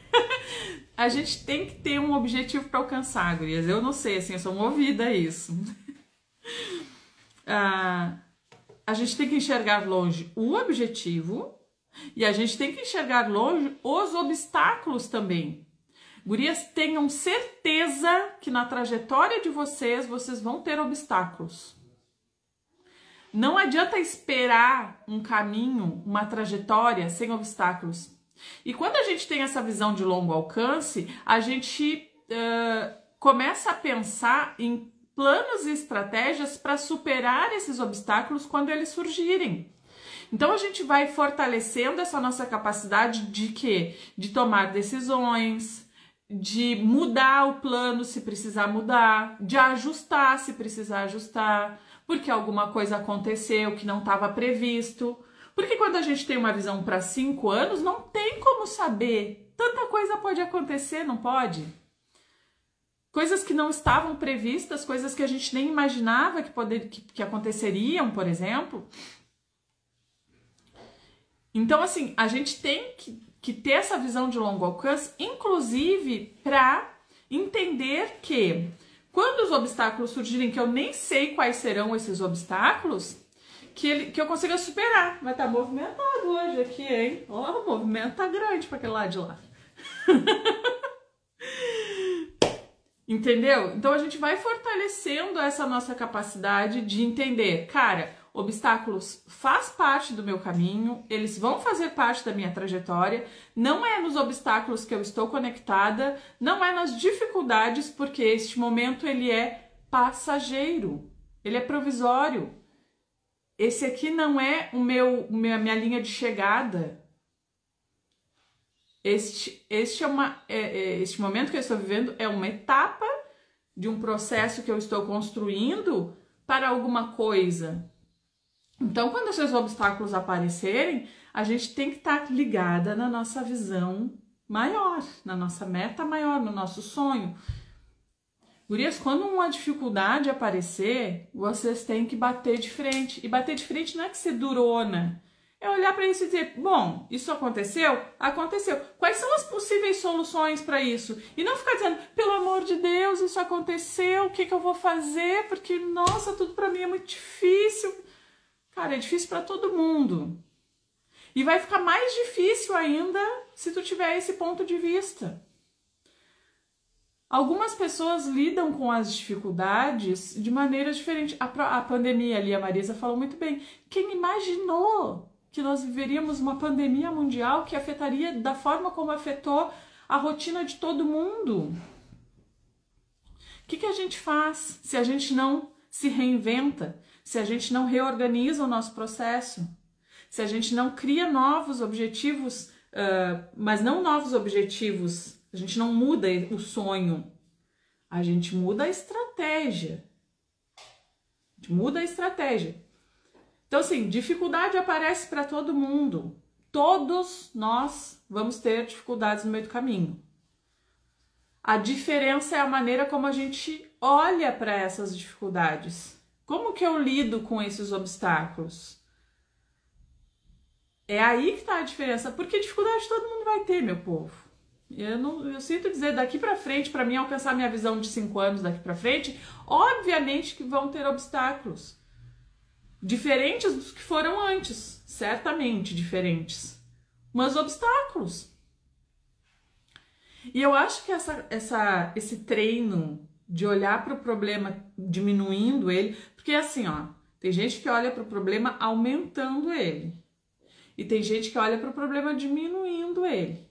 a gente tem que ter um objetivo para alcançar, gurias. Eu não sei, assim, eu sou movida a isso. ah, a gente tem que enxergar longe o objetivo e a gente tem que enxergar longe os obstáculos também. Gurias, tenham certeza que na trajetória de vocês, vocês vão ter obstáculos. Não adianta esperar um caminho, uma trajetória sem obstáculos. E quando a gente tem essa visão de longo alcance, a gente uh, começa a pensar em planos e estratégias para superar esses obstáculos quando eles surgirem. Então a gente vai fortalecendo essa nossa capacidade de quê? De tomar decisões, de mudar o plano se precisar mudar, de ajustar se precisar ajustar, porque alguma coisa aconteceu que não estava previsto. Porque quando a gente tem uma visão para cinco anos, não tem como saber. Tanta coisa pode acontecer, não pode? Coisas que não estavam previstas, coisas que a gente nem imaginava que, poder, que, que aconteceriam, por exemplo. Então, assim, a gente tem que que ter essa visão de longo alcance, inclusive para entender que quando os obstáculos surgirem, que eu nem sei quais serão esses obstáculos, que, ele, que eu consiga superar. Vai estar tá movimentado hoje aqui, hein? Ó, o movimento tá grande para aquele lado de lá. Entendeu? Então a gente vai fortalecendo essa nossa capacidade de entender, cara, Obstáculos faz parte do meu caminho, eles vão fazer parte da minha trajetória. Não é nos obstáculos que eu estou conectada, não é nas dificuldades, porque este momento ele é passageiro, ele é provisório. Esse aqui não é o meu minha, minha linha de chegada. Este, este, é uma, é, é, este momento que eu estou vivendo é uma etapa de um processo que eu estou construindo para alguma coisa então, quando esses obstáculos aparecerem, a gente tem que estar tá ligada na nossa visão maior, na nossa meta maior, no nosso sonho. Gurias, quando uma dificuldade aparecer, vocês têm que bater de frente. E bater de frente não é que ser durona. É olhar para isso e dizer: bom, isso aconteceu? Aconteceu. Quais são as possíveis soluções para isso? E não ficar dizendo: pelo amor de Deus, isso aconteceu, o que, que eu vou fazer? Porque, nossa, tudo para mim é muito difícil. Cara, é difícil para todo mundo. E vai ficar mais difícil ainda se tu tiver esse ponto de vista. Algumas pessoas lidam com as dificuldades de maneiras diferentes. A, a pandemia ali, a Marisa falou muito bem. Quem imaginou que nós viveríamos uma pandemia mundial que afetaria da forma como afetou a rotina de todo mundo? O que, que a gente faz se a gente não se reinventa? se a gente não reorganiza o nosso processo, se a gente não cria novos objetivos, uh, mas não novos objetivos, a gente não muda o sonho, a gente muda a estratégia. A gente muda a estratégia. Então, assim, dificuldade aparece para todo mundo. Todos nós vamos ter dificuldades no meio do caminho. A diferença é a maneira como a gente olha para essas dificuldades. Como que eu lido com esses obstáculos? É aí que está a diferença, porque dificuldade todo mundo vai ter, meu povo. Eu, não, eu sinto dizer, daqui para frente, para mim alcançar minha visão de cinco anos daqui para frente, obviamente que vão ter obstáculos. Diferentes dos que foram antes, certamente diferentes. Mas obstáculos. E eu acho que essa, essa, esse treino de olhar para o problema diminuindo ele, porque assim, ó, tem gente que olha para o problema aumentando ele. E tem gente que olha para o problema diminuindo ele.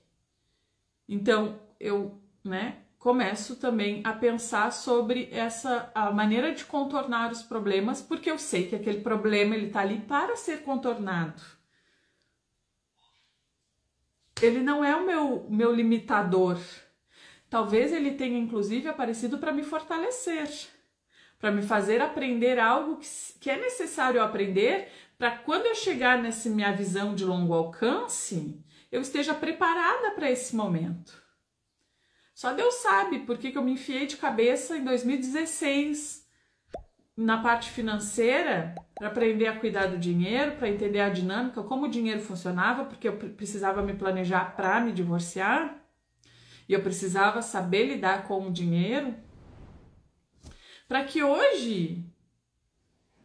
Então, eu, né, começo também a pensar sobre essa a maneira de contornar os problemas, porque eu sei que aquele problema ele tá ali para ser contornado. Ele não é o meu meu limitador. Talvez ele tenha inclusive aparecido para me fortalecer, para me fazer aprender algo que, que é necessário aprender para quando eu chegar nessa minha visão de longo alcance, eu esteja preparada para esse momento. Só Deus sabe por que, que eu me enfiei de cabeça em 2016 na parte financeira para aprender a cuidar do dinheiro, para entender a dinâmica, como o dinheiro funcionava, porque eu precisava me planejar para me divorciar e eu precisava saber lidar com o dinheiro para que hoje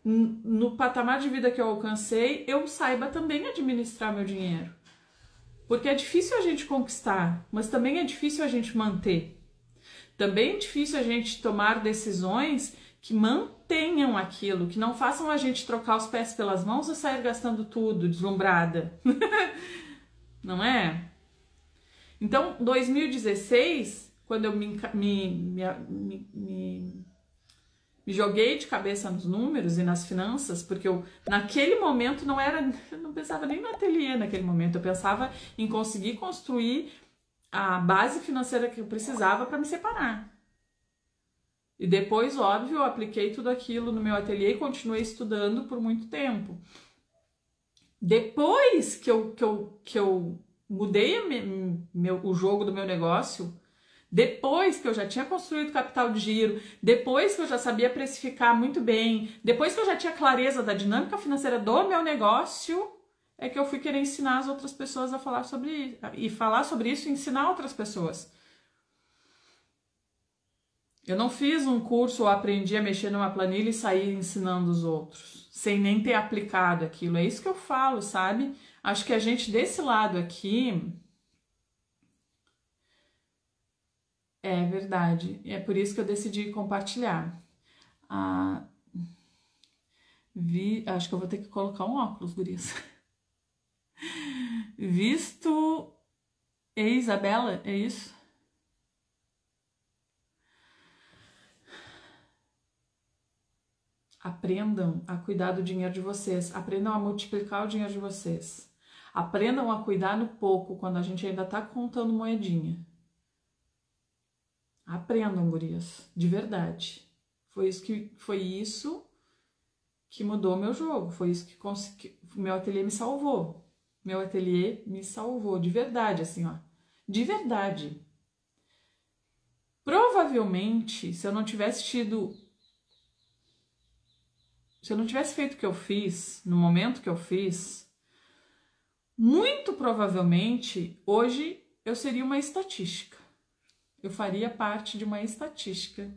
no patamar de vida que eu alcancei, eu saiba também administrar meu dinheiro. Porque é difícil a gente conquistar, mas também é difícil a gente manter. Também é difícil a gente tomar decisões que mantenham aquilo, que não façam a gente trocar os pés pelas mãos e sair gastando tudo, deslumbrada. não é? Então, 2016, quando eu me, me, me, me, joguei de cabeça nos números e nas finanças, porque eu naquele momento não era, não pensava nem no ateliê naquele momento, eu pensava em conseguir construir a base financeira que eu precisava para me separar. E depois, óbvio, eu apliquei tudo aquilo no meu ateliê e continuei estudando por muito tempo. Depois que eu, que eu, que eu mudei me, meu, o jogo do meu negócio depois que eu já tinha construído capital de giro, depois que eu já sabia precificar muito bem, depois que eu já tinha clareza da dinâmica financeira do meu negócio, é que eu fui querer ensinar as outras pessoas a falar sobre e falar sobre isso e ensinar outras pessoas. Eu não fiz um curso ou aprendi a mexer numa planilha e sair ensinando os outros, sem nem ter aplicado aquilo. É isso que eu falo, sabe? Acho que a gente desse lado aqui. É verdade. É por isso que eu decidi compartilhar. Ah, vi, acho que eu vou ter que colocar um óculos, Guris. Visto e Isabela, é isso? Aprendam a cuidar do dinheiro de vocês, aprendam a multiplicar o dinheiro de vocês. Aprendam a cuidar no pouco quando a gente ainda está contando moedinha. Aprendam, gurias, de verdade. Foi isso que foi isso que mudou meu jogo, foi isso que consegui, meu ateliê me salvou. Meu ateliê me salvou de verdade, assim, ó. De verdade. Provavelmente, se eu não tivesse tido se eu não tivesse feito o que eu fiz, no momento que eu fiz, muito provavelmente, hoje eu seria uma estatística. Eu faria parte de uma estatística.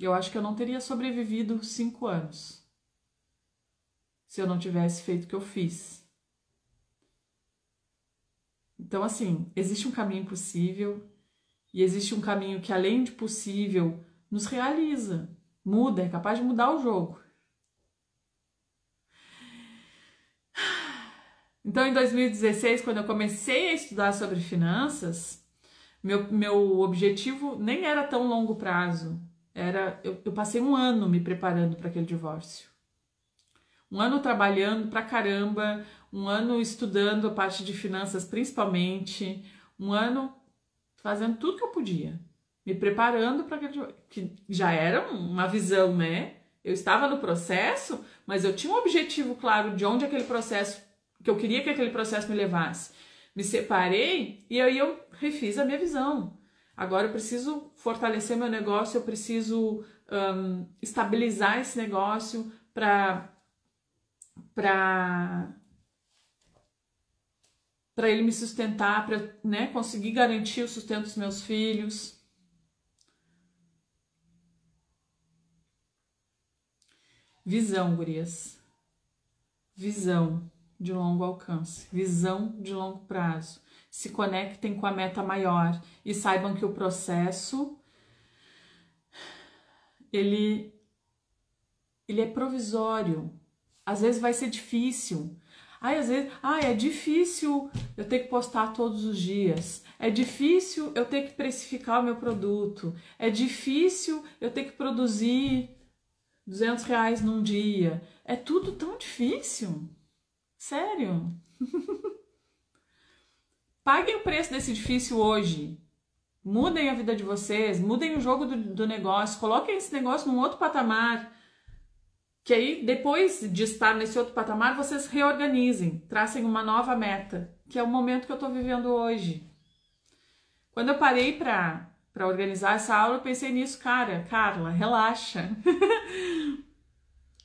Eu acho que eu não teria sobrevivido cinco anos se eu não tivesse feito o que eu fiz. Então, assim, existe um caminho possível e existe um caminho que, além de possível, nos realiza, muda, é capaz de mudar o jogo. Então, em 2016, quando eu comecei a estudar sobre finanças, meu, meu objetivo nem era tão longo prazo. Era eu, eu passei um ano me preparando para aquele divórcio. Um ano trabalhando pra caramba, um ano estudando a parte de finanças principalmente, um ano fazendo tudo que eu podia, me preparando para aquele divórcio, que já era uma visão, né? Eu estava no processo, mas eu tinha um objetivo claro de onde aquele processo que eu queria que aquele processo me levasse. Me separei e aí eu refiz a minha visão. Agora eu preciso fortalecer meu negócio, eu preciso um, estabilizar esse negócio para para para ele me sustentar, para né, conseguir garantir o sustento dos meus filhos. Visão, gurias. Visão de longo alcance, visão de longo prazo. Se conectem com a meta maior e saibam que o processo ele ele é provisório. Às vezes vai ser difícil. Ai, às vezes, ai, é difícil eu ter que postar todos os dias. É difícil eu ter que precificar o meu produto. É difícil eu ter que produzir 200 reais num dia. É tudo tão difícil. Sério? Paguem o preço desse difícil hoje. Mudem a vida de vocês, mudem o jogo do, do negócio, coloquem esse negócio num outro patamar. Que aí, depois de estar nesse outro patamar, vocês reorganizem, tracem uma nova meta, que é o momento que eu estou vivendo hoje. Quando eu parei para organizar essa aula, eu pensei nisso, cara, Carla, relaxa.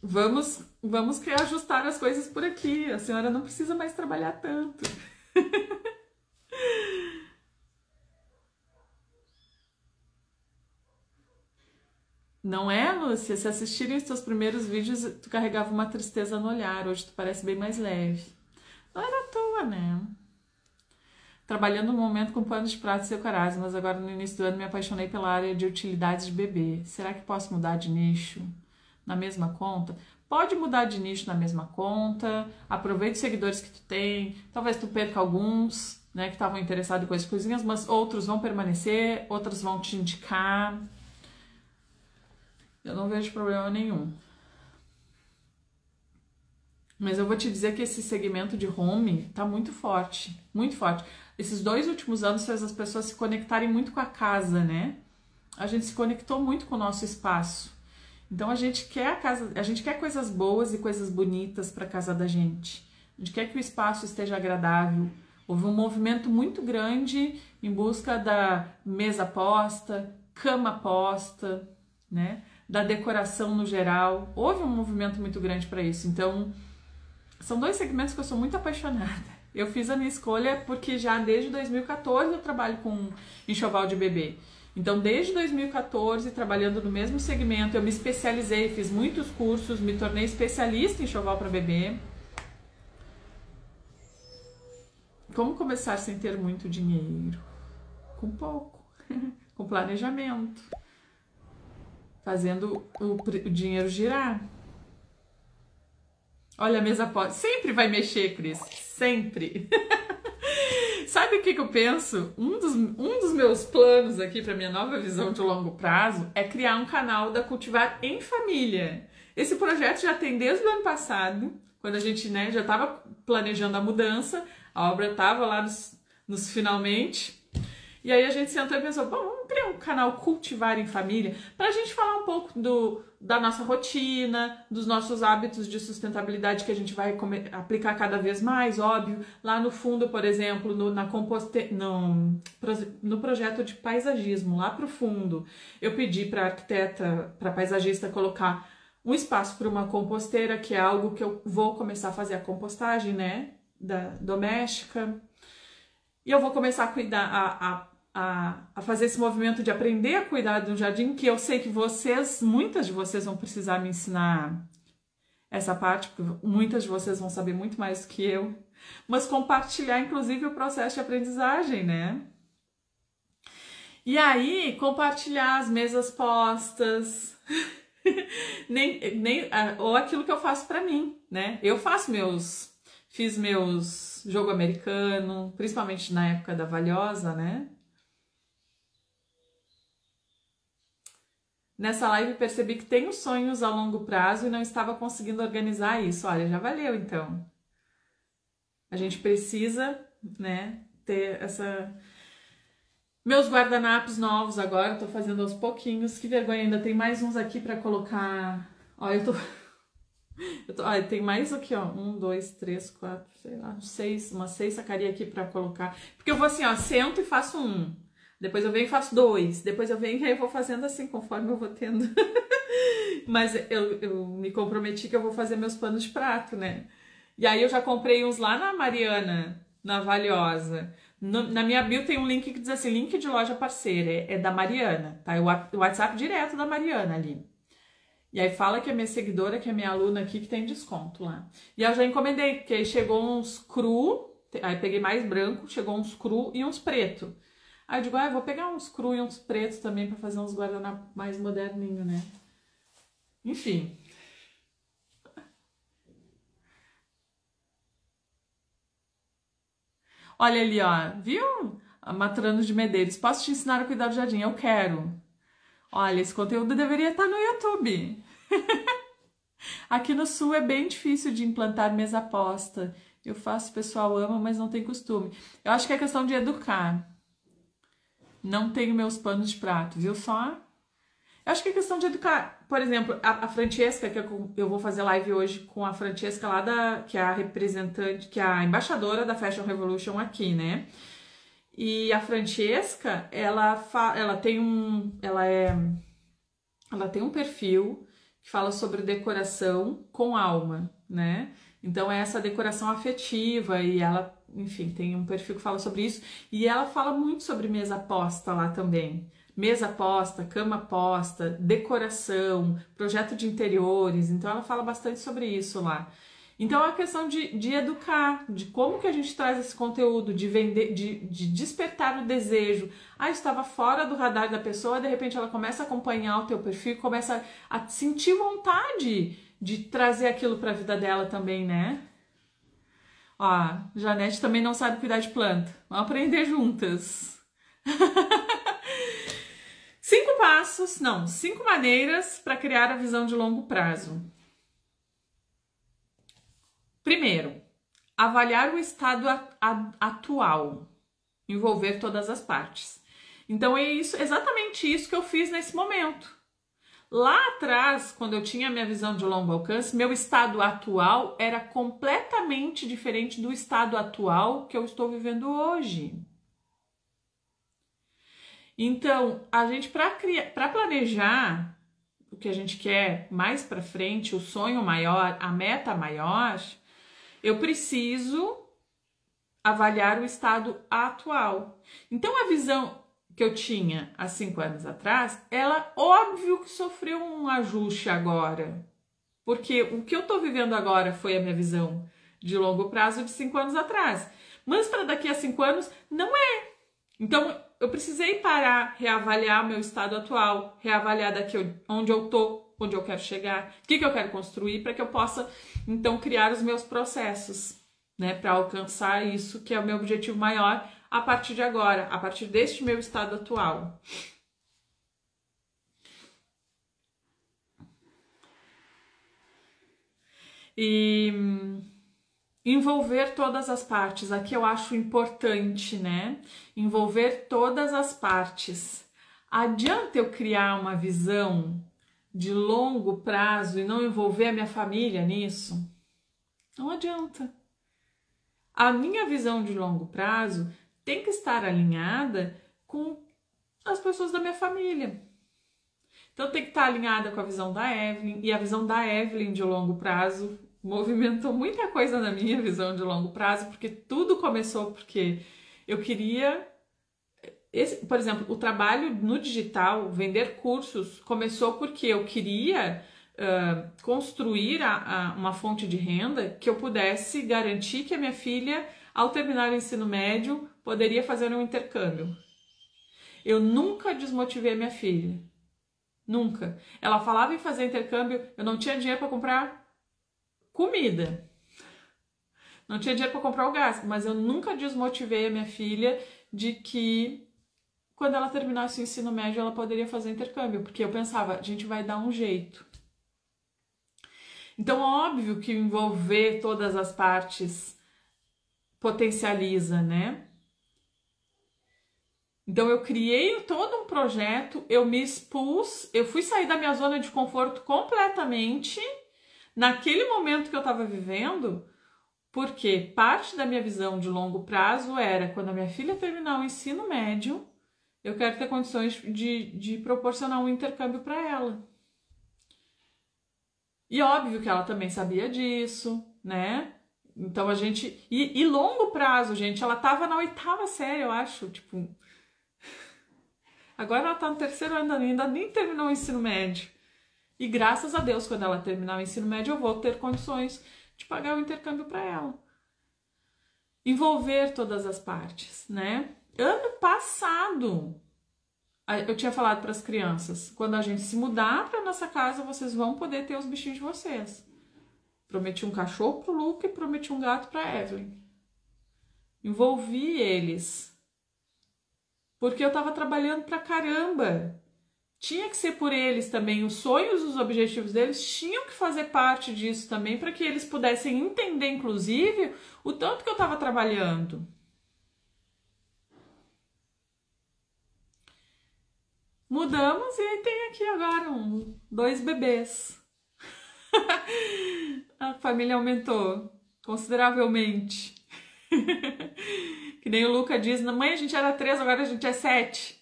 vamos, vamos reajustar as coisas por aqui. A senhora não precisa mais trabalhar tanto. Não é, Lúcia? Se assistirem os teus primeiros vídeos, tu carregava uma tristeza no olhar. Hoje tu parece bem mais leve. Não era à toa, né? Trabalhando no momento com pano de prato e eucarás, mas agora no início do ano me apaixonei pela área de utilidades de bebê. Será que posso mudar de nicho? na mesma conta, pode mudar de nicho na mesma conta, aproveita os seguidores que tu tem, talvez tu perca alguns, né, que estavam interessados em coisas coisinhas, mas outros vão permanecer, outros vão te indicar. Eu não vejo problema nenhum. Mas eu vou te dizer que esse segmento de home tá muito forte, muito forte. Esses dois últimos anos fez as pessoas se conectarem muito com a casa, né? A gente se conectou muito com o nosso espaço. Então a gente quer a casa, a gente quer coisas boas e coisas bonitas para a casa da gente. A gente quer que o espaço esteja agradável. Houve um movimento muito grande em busca da mesa posta, cama posta, né? Da decoração no geral. Houve um movimento muito grande para isso. Então, são dois segmentos que eu sou muito apaixonada. Eu fiz a minha escolha porque já desde 2014 eu trabalho com enxoval de bebê. Então, desde 2014, trabalhando no mesmo segmento, eu me especializei, fiz muitos cursos, me tornei especialista em enxoval para bebê. Como começar sem ter muito dinheiro? Com pouco, com planejamento, fazendo o, o dinheiro girar. Olha, a mesa pode. Sempre vai mexer, Cris. Sempre. Sabe o que, que eu penso? Um dos, um dos meus planos aqui para minha nova visão de longo prazo é criar um canal da Cultivar em Família. Esse projeto já tem desde o ano passado, quando a gente né, já estava planejando a mudança, a obra estava lá nos, nos finalmente. E aí a gente sentou e pensou, bom, vamos criar um canal Cultivar em Família para a gente falar um pouco do, da nossa rotina, dos nossos hábitos de sustentabilidade que a gente vai aplicar cada vez mais, óbvio. Lá no fundo, por exemplo, no, na composte... no, no projeto de paisagismo, lá para o fundo, eu pedi para arquiteta, para paisagista colocar um espaço para uma composteira, que é algo que eu vou começar a fazer a compostagem, né, da doméstica. E eu vou começar a cuidar, a, a a, a fazer esse movimento de aprender a cuidar do jardim, que eu sei que vocês, muitas de vocês vão precisar me ensinar essa parte, porque muitas de vocês vão saber muito mais do que eu. Mas compartilhar, inclusive, o processo de aprendizagem, né? E aí, compartilhar as mesas postas, nem, nem, ou aquilo que eu faço para mim, né? Eu faço meus, fiz meus jogo americano, principalmente na época da Valiosa, né? Nessa live percebi que tenho sonhos a longo prazo e não estava conseguindo organizar isso. Olha, já valeu então. A gente precisa, né, ter essa meus guardanapos novos agora, tô fazendo aos pouquinhos. Que vergonha, ainda tem mais uns aqui para colocar. Olha, eu tô eu tô, olha, tem mais aqui, ó. Um, dois, três, quatro, sei lá, seis, uma seis sacaria aqui para colocar. Porque eu vou assim, ó, sento e faço um. Depois eu venho e faço dois. Depois eu venho e aí eu vou fazendo assim, conforme eu vou tendo. Mas eu, eu me comprometi que eu vou fazer meus panos de prato, né? E aí eu já comprei uns lá na Mariana, na Valiosa. No, na minha bio tem um link que diz assim, link de loja parceira, é, é da Mariana, tá? O WhatsApp direto da Mariana ali. E aí fala que é minha seguidora, que é minha aluna aqui, que tem desconto lá. E eu já encomendei, porque aí chegou uns cru, aí peguei mais branco, chegou uns cru e uns preto. Aí eu digo, ah, eu vou pegar uns cru e uns pretos também para fazer uns guardanapos mais moderninho, né? Enfim. Olha ali, ó, viu? A de Medeiros, posso te ensinar a cuidar do jardim? Eu quero. Olha, esse conteúdo deveria estar tá no YouTube. Aqui no Sul é bem difícil de implantar mesa posta. Eu faço, o pessoal ama, mas não tem costume. Eu acho que é questão de educar. Não tenho meus panos de prato, viu só? Eu acho que é questão de educar. Por exemplo, a, a Francesca, que eu, eu, vou fazer live hoje com a Francesca lá da. que é a representante, que é a embaixadora da Fashion Revolution aqui, né? E a Francesca, ela, fa, ela tem um. Ela é. Ela tem um perfil que fala sobre decoração com alma, né? Então é essa decoração afetiva e ela enfim, tem um perfil que fala sobre isso, e ela fala muito sobre mesa aposta lá também. Mesa aposta, cama aposta, decoração, projeto de interiores, então ela fala bastante sobre isso lá. Então é uma questão de, de educar, de como que a gente traz esse conteúdo, de vender, de, de despertar o desejo. Ah, estava fora do radar da pessoa, de repente ela começa a acompanhar o teu perfil, começa a sentir vontade de trazer aquilo para a vida dela também, né? Ó, Janete também não sabe cuidar de planta. Vamos aprender juntas. cinco passos, não, cinco maneiras para criar a visão de longo prazo. Primeiro, avaliar o estado atual, envolver todas as partes. Então é isso, exatamente isso que eu fiz nesse momento. Lá atrás, quando eu tinha minha visão de longo alcance, meu estado atual era completamente diferente do estado atual que eu estou vivendo hoje. Então, a gente para planejar o que a gente quer mais para frente, o sonho maior, a meta maior, eu preciso avaliar o estado atual. Então, a visão que eu tinha há cinco anos atrás, ela óbvio que sofreu um ajuste agora. Porque o que eu estou vivendo agora foi a minha visão de longo prazo de cinco anos atrás. Mas para daqui a cinco anos, não é. Então, eu precisei parar, reavaliar meu estado atual, reavaliar daqui onde eu tô, onde eu quero chegar, o que, que eu quero construir para que eu possa, então, criar os meus processos, né, para alcançar isso que é o meu objetivo maior, a partir de agora, a partir deste meu estado atual. E hum, envolver todas as partes, aqui eu acho importante, né? Envolver todas as partes. Adianta eu criar uma visão de longo prazo e não envolver a minha família nisso? Não adianta. A minha visão de longo prazo tem que estar alinhada com as pessoas da minha família. Então tem que estar alinhada com a visão da Evelyn e a visão da Evelyn de longo prazo movimentou muita coisa na minha visão de longo prazo, porque tudo começou porque eu queria esse, por exemplo, o trabalho no digital, vender cursos, começou porque eu queria uh, construir a, a, uma fonte de renda que eu pudesse garantir que a minha filha, ao terminar o ensino médio, poderia fazer um intercâmbio. Eu nunca desmotivei minha filha. Nunca. Ela falava em fazer intercâmbio, eu não tinha dinheiro para comprar comida. Não tinha dinheiro para comprar o gás, mas eu nunca desmotivei a minha filha de que quando ela terminasse o ensino médio ela poderia fazer intercâmbio, porque eu pensava, a gente vai dar um jeito. Então, óbvio que envolver todas as partes potencializa, né? Então eu criei todo um projeto, eu me expus, eu fui sair da minha zona de conforto completamente naquele momento que eu estava vivendo, porque parte da minha visão de longo prazo era quando a minha filha terminar o ensino médio, eu quero ter condições de, de proporcionar um intercâmbio para ela. E óbvio que ela também sabia disso, né? Então a gente. E, e longo prazo, gente, ela tava na oitava série, eu acho. Tipo, Agora ela está no terceiro ano, ainda nem terminou o ensino médio. E graças a Deus, quando ela terminar o ensino médio, eu vou ter condições de pagar o intercâmbio para ela. Envolver todas as partes, né? Ano passado, eu tinha falado para as crianças: quando a gente se mudar para nossa casa, vocês vão poder ter os bichinhos de vocês. Prometi um cachorro pro Luke e prometi um gato para Evelyn. Envolvi eles porque eu estava trabalhando pra caramba. Tinha que ser por eles também, os sonhos, os objetivos deles tinham que fazer parte disso também, para que eles pudessem entender, inclusive, o tanto que eu estava trabalhando. Mudamos e tem aqui agora um, dois bebês. A família aumentou consideravelmente. que nem o Luca diz, mãe, a gente era três, agora a gente é sete.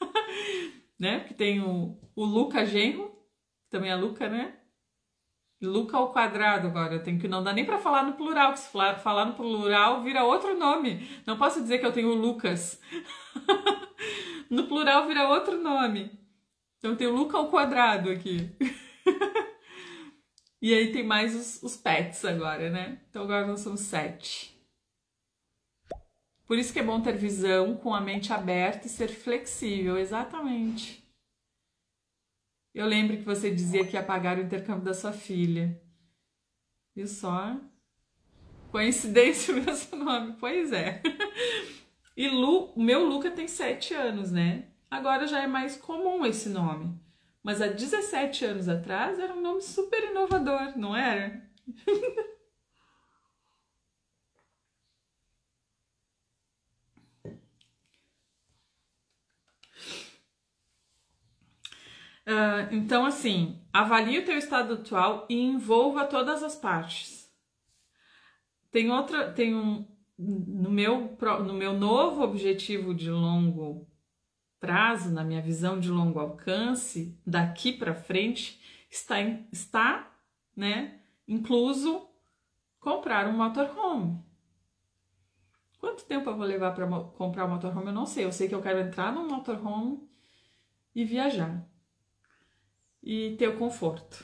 né? Que tem o, o Luca genro, também é Luca, né? Luca ao quadrado agora, eu tenho que não dá nem para falar no plural, que se falar, falar no plural vira outro nome. Não posso dizer que eu tenho o Lucas. no plural vira outro nome. Então tem o Luca ao quadrado aqui. e aí tem mais os, os pets agora, né? Então agora nós somos sete. Por isso que é bom ter visão com a mente aberta e ser flexível, exatamente. Eu lembro que você dizia que ia pagar o intercâmbio da sua filha. Viu só? Coincidência o mesmo nome, pois é. E Lu, meu Luca tem 7 anos, né? Agora já é mais comum esse nome. Mas há 17 anos atrás era um nome super inovador, não era? Ah, então, assim, avalie o teu estado atual e envolva todas as partes. Tem outra, tem um no meu no meu novo objetivo de longo prazo, na minha visão de longo alcance, daqui para frente está está, né, incluso comprar um motorhome. Quanto tempo eu vou levar para comprar um motorhome? Eu não sei. Eu sei que eu quero entrar num motorhome e viajar e ter o conforto.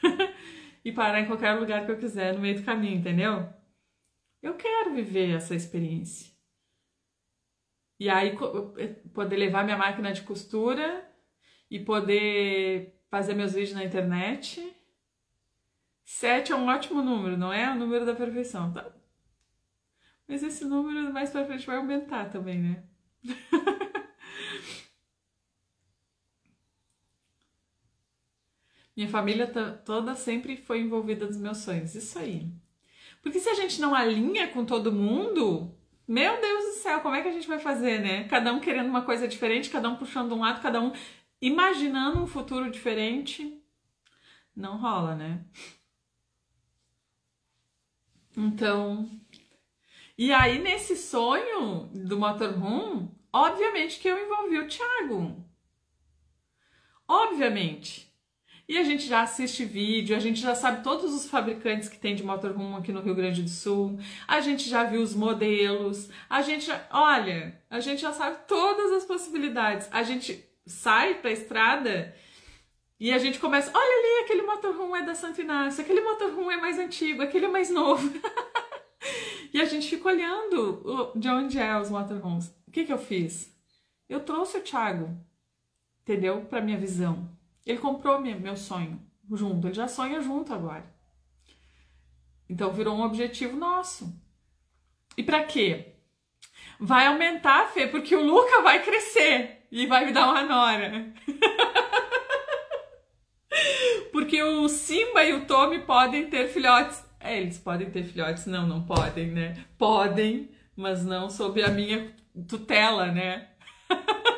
e parar em qualquer lugar que eu quiser no meio do caminho, entendeu? Eu quero viver essa experiência. E aí poder levar minha máquina de costura e poder fazer meus vídeos na internet. Sete é um ótimo número, não é o número da perfeição, tá? Mas esse número mais pra frente vai aumentar também, né? Minha família toda sempre foi envolvida nos meus sonhos. Isso aí. Porque se a gente não alinha com todo mundo, meu Deus do céu, como é que a gente vai fazer, né? Cada um querendo uma coisa diferente, cada um puxando de um lado, cada um imaginando um futuro diferente. Não rola, né? Então. E aí, nesse sonho do motorhome, obviamente que eu envolvi o Thiago. Obviamente. E a gente já assiste vídeo, a gente já sabe todos os fabricantes que tem de motorhome aqui no Rio Grande do Sul, a gente já viu os modelos, a gente, já, olha, a gente já sabe todas as possibilidades. A gente sai para a estrada e a gente começa, olha ali, aquele motorhome é da Santo Inácio, aquele motorhome é mais antigo, aquele é mais novo. e a gente fica olhando de onde é os motorhomes. O que que eu fiz? Eu trouxe o Thiago, entendeu? Para minha visão. Ele comprou meu sonho junto, ele já sonha junto agora. Então virou um objetivo nosso. E para quê? Vai aumentar, Fê, porque o Luca vai crescer e vai me dar uma nora. porque o Simba e o Tommy podem ter filhotes. É, eles podem ter filhotes, não, não podem, né? Podem, mas não sob a minha tutela, né?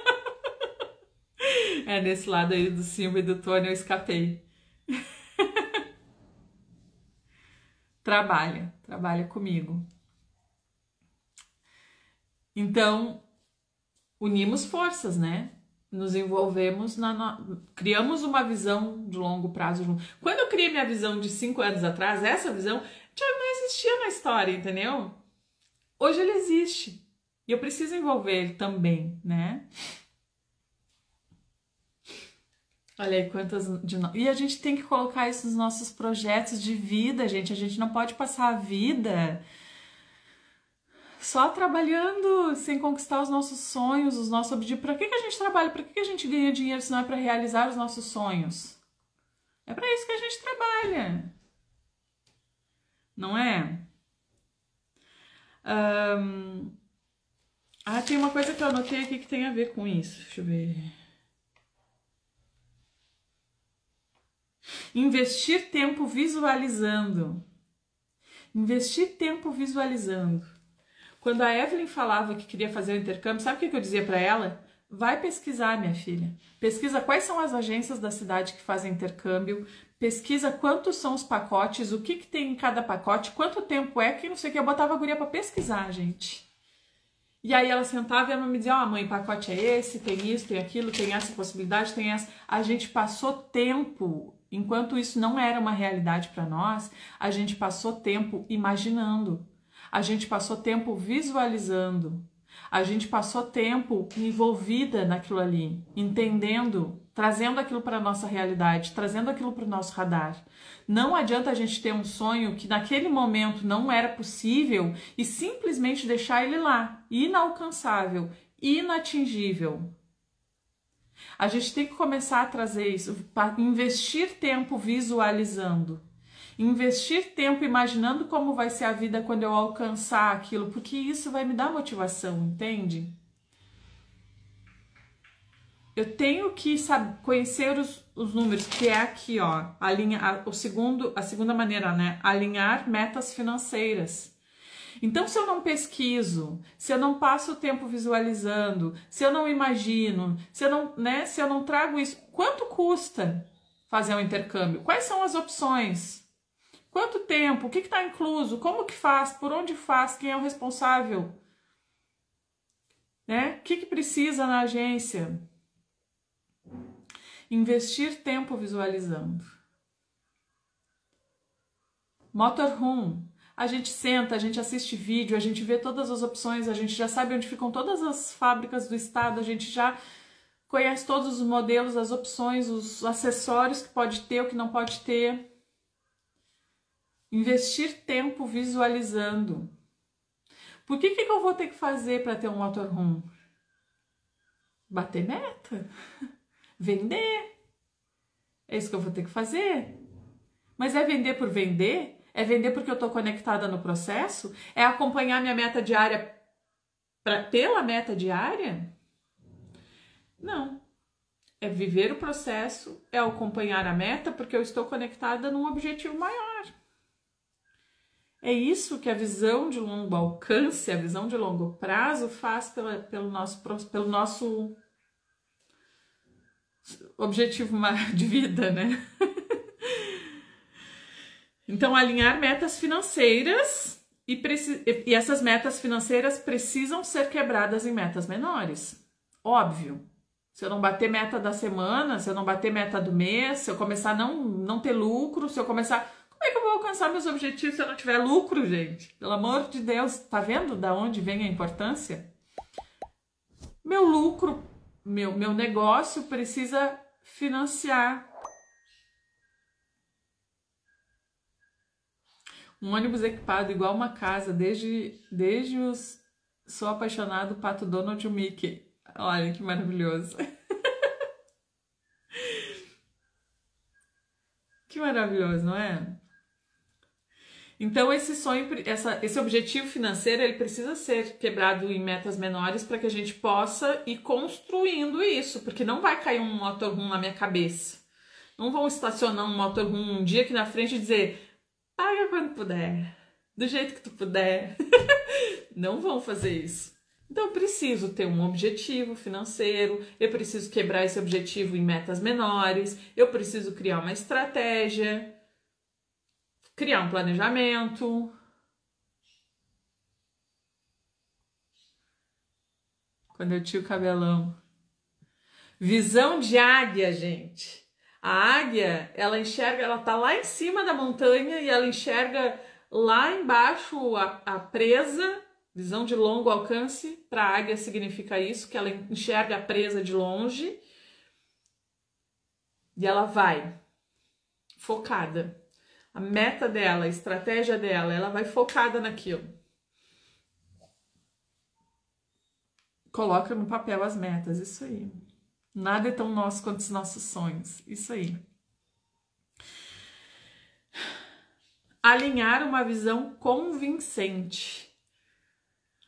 É, desse lado aí do Silva e do Tony eu escapei. trabalha, trabalha comigo. Então, unimos forças, né? Nos envolvemos, na no... criamos uma visão de longo prazo. Quando eu criei minha visão de cinco anos atrás, essa visão já não existia na história, entendeu? Hoje ele existe. E eu preciso envolver ele também, né? Olha aí quantas de nós. E a gente tem que colocar isso nos nossos projetos de vida, gente. A gente não pode passar a vida só trabalhando sem conquistar os nossos sonhos, os nossos objetivos. Para que, que a gente trabalha? Para que, que a gente ganha dinheiro se não é para realizar os nossos sonhos? É para isso que a gente trabalha. Não é? Um... Ah, tem uma coisa que eu anotei aqui que tem a ver com isso. Deixa eu ver. Investir tempo visualizando. Investir tempo visualizando. Quando a Evelyn falava que queria fazer o intercâmbio, sabe o que eu dizia para ela? Vai pesquisar, minha filha. Pesquisa quais são as agências da cidade que fazem intercâmbio, pesquisa quantos são os pacotes, o que, que tem em cada pacote, quanto tempo é, que não sei o que. Eu botava a guria para pesquisar, gente. E aí ela sentava e ela me dizia: Ó, oh, mãe, pacote é esse, tem isso, tem aquilo, tem essa possibilidade, tem essa. A gente passou tempo Enquanto isso não era uma realidade para nós, a gente passou tempo imaginando, a gente passou tempo visualizando, a gente passou tempo envolvida naquilo ali, entendendo, trazendo aquilo para nossa realidade, trazendo aquilo para o nosso radar. Não adianta a gente ter um sonho que naquele momento não era possível e simplesmente deixar ele lá, inalcançável, inatingível. A gente tem que começar a trazer isso, investir tempo visualizando, investir tempo imaginando como vai ser a vida quando eu alcançar aquilo, porque isso vai me dar motivação, entende? Eu tenho que saber, conhecer os, os números, que é aqui, ó, alinha, a, o segundo, a segunda maneira, né? Alinhar metas financeiras. Então, se eu não pesquiso, se eu não passo o tempo visualizando, se eu não imagino, se eu não, né, se eu não trago isso, quanto custa fazer um intercâmbio? Quais são as opções? Quanto tempo? O que está incluso? Como que faz? Por onde faz? Quem é o responsável? Né? O que, que precisa na agência? Investir tempo visualizando. Motorhome a gente senta, a gente assiste vídeo, a gente vê todas as opções, a gente já sabe onde ficam todas as fábricas do estado, a gente já conhece todos os modelos, as opções, os acessórios que pode ter, o que não pode ter. Investir tempo visualizando. Por que, que eu vou ter que fazer para ter um motorhome? Bater meta? Vender? É isso que eu vou ter que fazer? Mas é vender por vender? É vender porque eu estou conectada no processo? É acompanhar minha meta diária pra, pela meta diária? Não. É viver o processo, é acompanhar a meta porque eu estou conectada num objetivo maior. É isso que a visão de longo alcance, a visão de longo prazo faz pela, pelo, nosso, pelo nosso objetivo de vida, né? Então, alinhar metas financeiras e, e essas metas financeiras precisam ser quebradas em metas menores. Óbvio. Se eu não bater meta da semana, se eu não bater meta do mês, se eu começar a não, não ter lucro, se eu começar. Como é que eu vou alcançar meus objetivos se eu não tiver lucro, gente? Pelo amor de Deus, tá vendo da onde vem a importância? Meu lucro, meu, meu negócio precisa financiar Um ônibus equipado igual uma casa, desde, desde os. Sou apaixonado, Pato Donald e o Mickey. Olha que maravilhoso. que maravilhoso, não é? Então esse sonho, essa, esse objetivo financeiro, ele precisa ser quebrado em metas menores para que a gente possa ir construindo isso, porque não vai cair um motorhome na minha cabeça. Não vão estacionar um motorhome um dia aqui na frente e dizer Paga quando puder, do jeito que tu puder. Não vão fazer isso. Então eu preciso ter um objetivo financeiro, eu preciso quebrar esse objetivo em metas menores, eu preciso criar uma estratégia, criar um planejamento. Quando eu tinha o cabelão. Visão de águia, gente. A águia, ela enxerga, ela tá lá em cima da montanha e ela enxerga lá embaixo a, a presa, visão de longo alcance. Para a águia significa isso, que ela enxerga a presa de longe e ela vai focada. A meta dela, a estratégia dela, ela vai focada naquilo. Coloca no papel as metas, isso aí. Nada é tão nosso quanto os nossos sonhos. Isso aí. Alinhar uma visão convincente.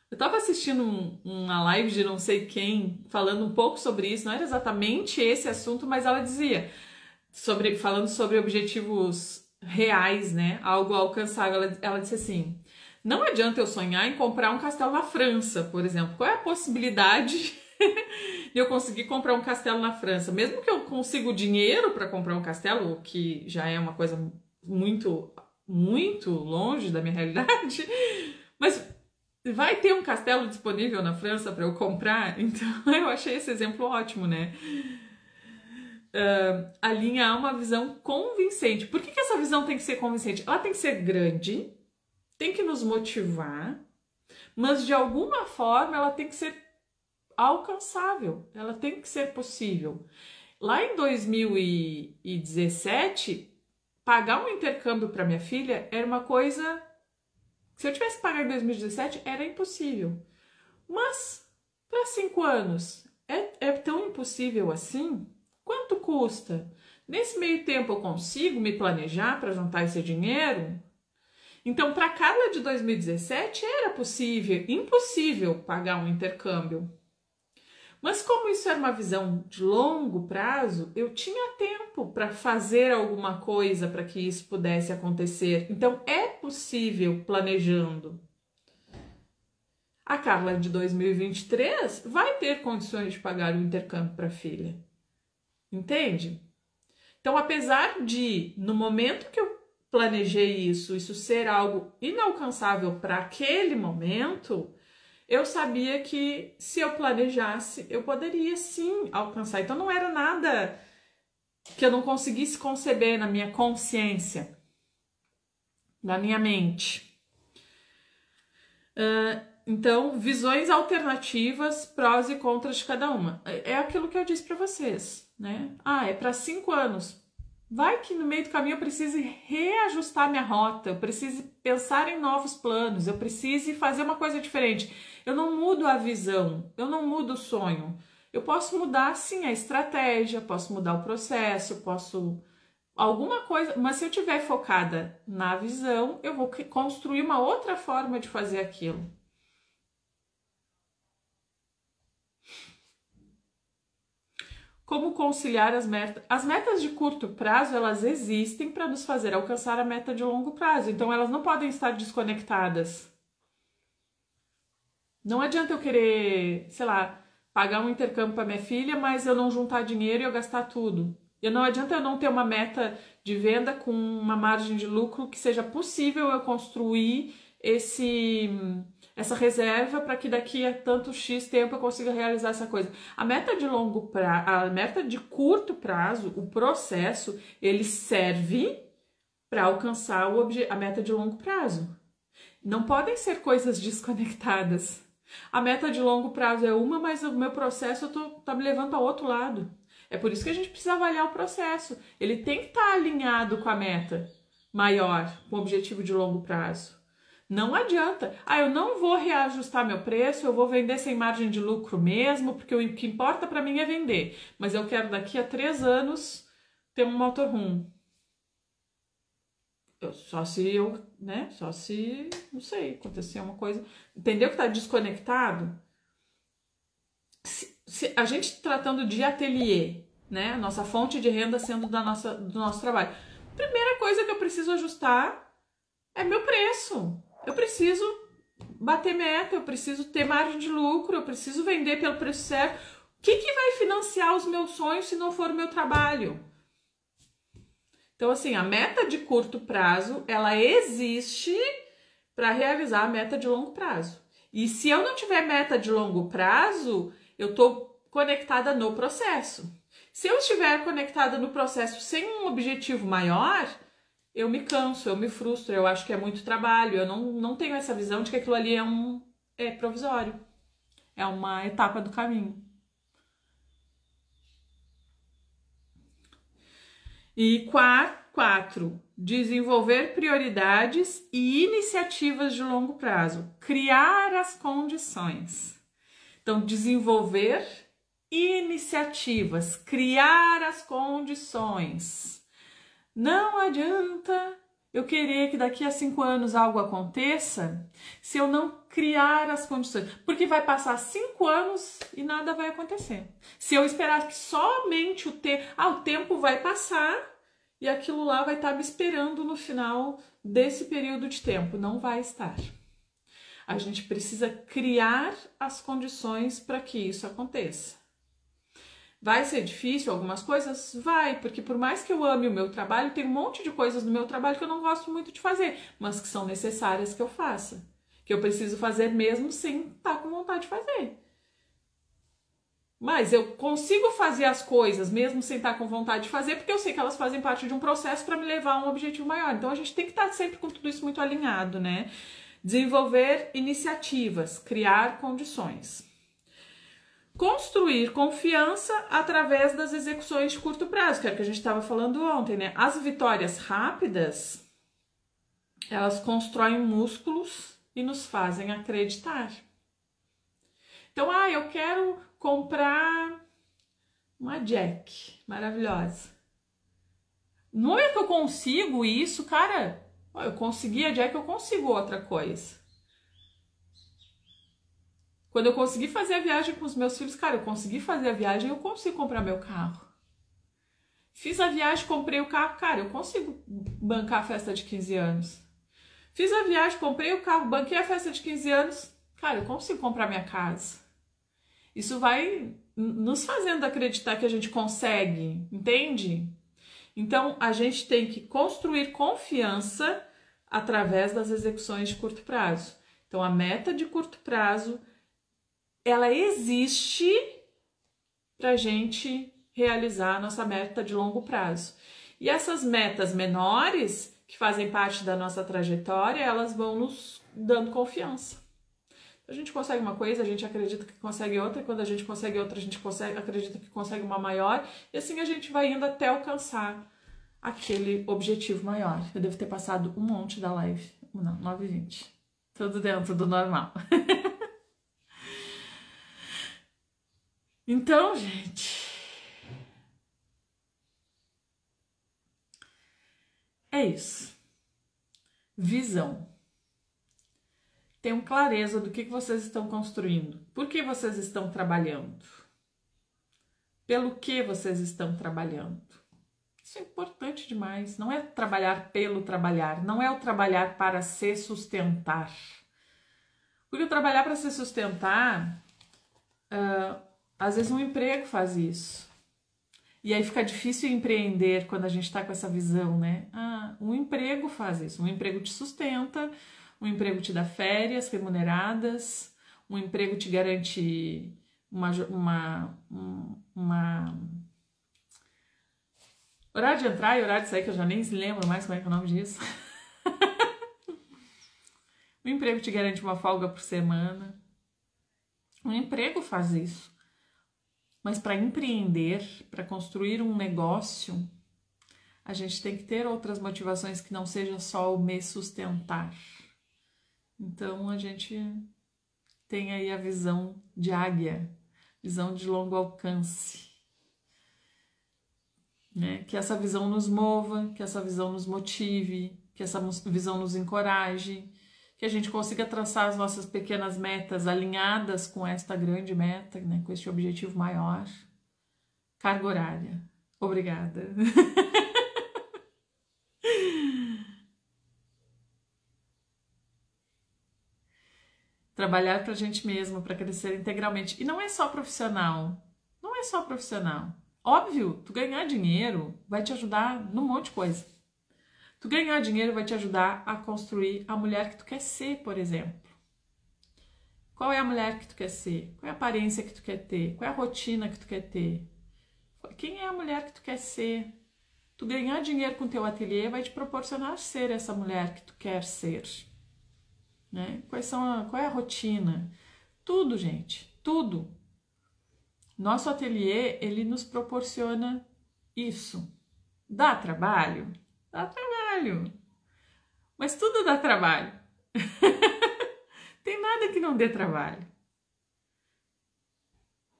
Eu estava assistindo um, uma live de não sei quem falando um pouco sobre isso, não era exatamente esse assunto, mas ela dizia sobre falando sobre objetivos reais, né? Algo alcançável. Ela, ela disse assim: não adianta eu sonhar em comprar um castelo na França, por exemplo. Qual é a possibilidade eu consegui comprar um castelo na França. Mesmo que eu consiga o dinheiro para comprar um castelo, o que já é uma coisa muito, muito longe da minha realidade, mas vai ter um castelo disponível na França para eu comprar. Então eu achei esse exemplo ótimo, né? Uh, ah, a linha A uma visão convincente. Por que, que essa visão tem que ser convincente? Ela tem que ser grande, tem que nos motivar, mas de alguma forma ela tem que ser alcançável, ela tem que ser possível. Lá em 2017, pagar um intercâmbio para minha filha era uma coisa. Se eu tivesse que pagar em 2017, era impossível. Mas para cinco anos, é, é tão impossível assim? Quanto custa? Nesse meio tempo eu consigo me planejar para juntar esse dinheiro? Então, para a Carla de 2017 era possível, impossível pagar um intercâmbio. Mas como isso era uma visão de longo prazo, eu tinha tempo para fazer alguma coisa para que isso pudesse acontecer. Então é possível planejando. A Carla de 2023 vai ter condições de pagar o intercâmbio para a filha. Entende? Então, apesar de no momento que eu planejei isso, isso ser algo inalcançável para aquele momento, eu sabia que se eu planejasse, eu poderia sim alcançar. Então não era nada que eu não conseguisse conceber na minha consciência, na minha mente. Uh, então, visões alternativas, prós e contras de cada uma. É, é aquilo que eu disse para vocês, né? Ah, é para cinco anos. Vai que no meio do caminho eu precise reajustar minha rota, eu precise pensar em novos planos, eu precise fazer uma coisa diferente. Eu não mudo a visão, eu não mudo o sonho. Eu posso mudar sim a estratégia, posso mudar o processo, posso alguma coisa, mas se eu tiver focada na visão, eu vou construir uma outra forma de fazer aquilo. Como conciliar as metas? As metas de curto prazo, elas existem para nos fazer alcançar a meta de longo prazo, então elas não podem estar desconectadas. Não adianta eu querer, sei lá, pagar um intercâmbio para minha filha, mas eu não juntar dinheiro e eu gastar tudo. E não adianta eu não ter uma meta de venda com uma margem de lucro que seja possível eu construir esse essa reserva para que daqui a tanto X tempo eu consiga realizar essa coisa. A meta de longo prazo, a meta de curto prazo, o processo, ele serve para alcançar a meta de longo prazo. Não podem ser coisas desconectadas. A meta de longo prazo é uma, mas o meu processo eu tô, tá me levando para outro lado. É por isso que a gente precisa avaliar o processo. Ele tem que estar tá alinhado com a meta maior, com o objetivo de longo prazo. Não adianta. Ah, eu não vou reajustar meu preço, eu vou vender sem margem de lucro mesmo, porque o que importa para mim é vender. Mas eu quero daqui a três anos ter um motorhome. Eu, só se eu, né? Só se, não sei, acontecer uma coisa. Entendeu que tá desconectado? Se, se, a gente tratando de ateliê, né? Nossa fonte de renda sendo da nossa, do nosso trabalho. Primeira coisa que eu preciso ajustar é meu preço. Eu preciso bater meta, eu preciso ter margem de lucro, eu preciso vender pelo preço certo. O que, que vai financiar os meus sonhos se não for o meu trabalho? Então, assim, a meta de curto prazo, ela existe para realizar a meta de longo prazo. E se eu não tiver meta de longo prazo, eu estou conectada no processo. Se eu estiver conectada no processo sem um objetivo maior, eu me canso, eu me frustro, eu acho que é muito trabalho, eu não, não tenho essa visão de que aquilo ali é um é provisório, é uma etapa do caminho. E quatro, desenvolver prioridades e iniciativas de longo prazo, criar as condições. Então, desenvolver iniciativas, criar as condições. Não adianta eu querer que daqui a cinco anos algo aconteça, se eu não criar as condições, porque vai passar cinco anos e nada vai acontecer. Se eu esperar que somente o tempo, ah, o tempo vai passar e aquilo lá vai estar me esperando no final desse período de tempo, não vai estar. A gente precisa criar as condições para que isso aconteça. Vai ser difícil algumas coisas? Vai, porque por mais que eu ame o meu trabalho, tem um monte de coisas no meu trabalho que eu não gosto muito de fazer, mas que são necessárias que eu faça. Que eu preciso fazer mesmo sem estar tá com vontade de fazer. Mas eu consigo fazer as coisas mesmo sem estar tá com vontade de fazer, porque eu sei que elas fazem parte de um processo para me levar a um objetivo maior. Então a gente tem que estar tá sempre com tudo isso muito alinhado, né? Desenvolver iniciativas, criar condições construir confiança através das execuções de curto prazo, que era o que a gente estava falando ontem, né? As vitórias rápidas, elas constroem músculos e nos fazem acreditar. Então, ah, eu quero comprar uma Jack maravilhosa. No momento é que eu consigo isso, cara, eu consegui a Jack, eu consigo outra coisa. Quando eu consegui fazer a viagem com os meus filhos, cara, eu consegui fazer a viagem, eu consigo comprar meu carro. Fiz a viagem, comprei o carro, cara, eu consigo bancar a festa de 15 anos. Fiz a viagem, comprei o carro, banquei a festa de 15 anos, cara, eu consigo comprar minha casa. Isso vai nos fazendo acreditar que a gente consegue, entende? Então a gente tem que construir confiança através das execuções de curto prazo. Então a meta de curto prazo ela existe para a gente realizar a nossa meta de longo prazo. E essas metas menores, que fazem parte da nossa trajetória, elas vão nos dando confiança. A gente consegue uma coisa, a gente acredita que consegue outra, e quando a gente consegue outra, a gente consegue, acredita que consegue uma maior, e assim a gente vai indo até alcançar aquele objetivo maior. Eu devo ter passado um monte da live. Não, 9h20. Tudo dentro do normal. Então, gente. É isso. Visão. Tenham clareza do que vocês estão construindo. Por que vocês estão trabalhando? Pelo que vocês estão trabalhando? Isso é importante demais. Não é trabalhar pelo trabalhar, não é o trabalhar para se sustentar. Porque o trabalhar para se sustentar uh, às vezes um emprego faz isso. E aí fica difícil empreender quando a gente está com essa visão, né? Ah, um emprego faz isso. Um emprego te sustenta, um emprego te dá férias remuneradas, um emprego te garante uma, uma, uma Horário de entrar e horário de sair, que eu já nem lembro mais como é que é o nome disso. Um emprego te garante uma folga por semana. Um emprego faz isso. Mas para empreender, para construir um negócio, a gente tem que ter outras motivações que não seja só o me sustentar. Então a gente tem aí a visão de águia, visão de longo alcance. Né? Que essa visão nos mova, que essa visão nos motive, que essa visão nos encoraje, que a gente consiga traçar as nossas pequenas metas alinhadas com esta grande meta, né, com este objetivo maior. Carga horária. Obrigada. Trabalhar para a gente mesmo, para crescer integralmente. E não é só profissional. Não é só profissional. Óbvio, tu ganhar dinheiro vai te ajudar num monte de coisa Tu ganhar dinheiro vai te ajudar a construir a mulher que tu quer ser, por exemplo. Qual é a mulher que tu quer ser? Qual é a aparência que tu quer ter? Qual é a rotina que tu quer ter? Quem é a mulher que tu quer ser? Tu ganhar dinheiro com teu ateliê vai te proporcionar ser essa mulher que tu quer ser. Né? Quais são a, qual é a rotina? Tudo, gente, tudo. Nosso ateliê, ele nos proporciona isso. Dá trabalho? Dá trabalho trabalho. Mas tudo dá trabalho. Tem nada que não dê trabalho.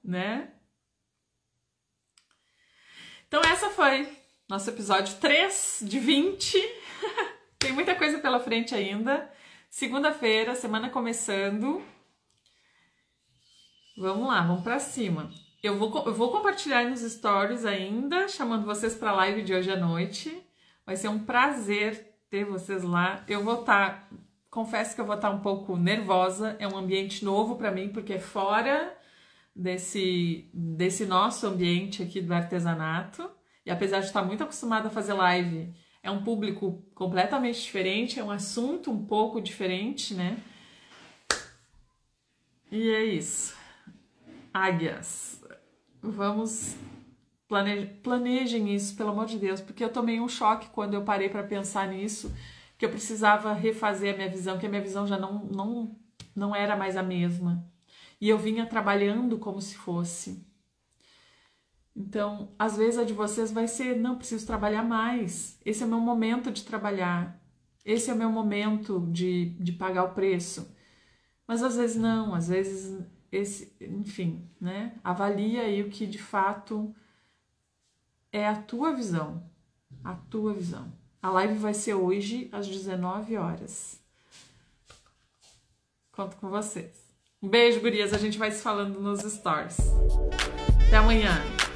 Né? Então essa foi nosso episódio 3 de 20. Tem muita coisa pela frente ainda. Segunda-feira, semana começando. Vamos lá, vamos para cima. Eu vou, eu vou compartilhar nos stories ainda, chamando vocês para a live de hoje à noite. Vai ser um prazer ter vocês lá. Eu vou estar, tá, confesso que eu vou estar tá um pouco nervosa, é um ambiente novo para mim, porque é fora desse, desse nosso ambiente aqui do artesanato. E apesar de estar tá muito acostumada a fazer live, é um público completamente diferente, é um assunto um pouco diferente, né? E é isso. Águias. Vamos Plane... Planejem isso, pelo amor de Deus, porque eu tomei um choque quando eu parei para pensar nisso, que eu precisava refazer a minha visão, que a minha visão já não, não, não era mais a mesma. E eu vinha trabalhando como se fosse. Então, às vezes a de vocês vai ser: não, preciso trabalhar mais. Esse é o meu momento de trabalhar. Esse é o meu momento de, de pagar o preço. Mas às vezes não, às vezes, esse, enfim, né? Avalia aí o que de fato é a tua visão. A tua visão. A live vai ser hoje às 19 horas. Conto com vocês. Um beijo, gurias. A gente vai se falando nos stories. Até amanhã.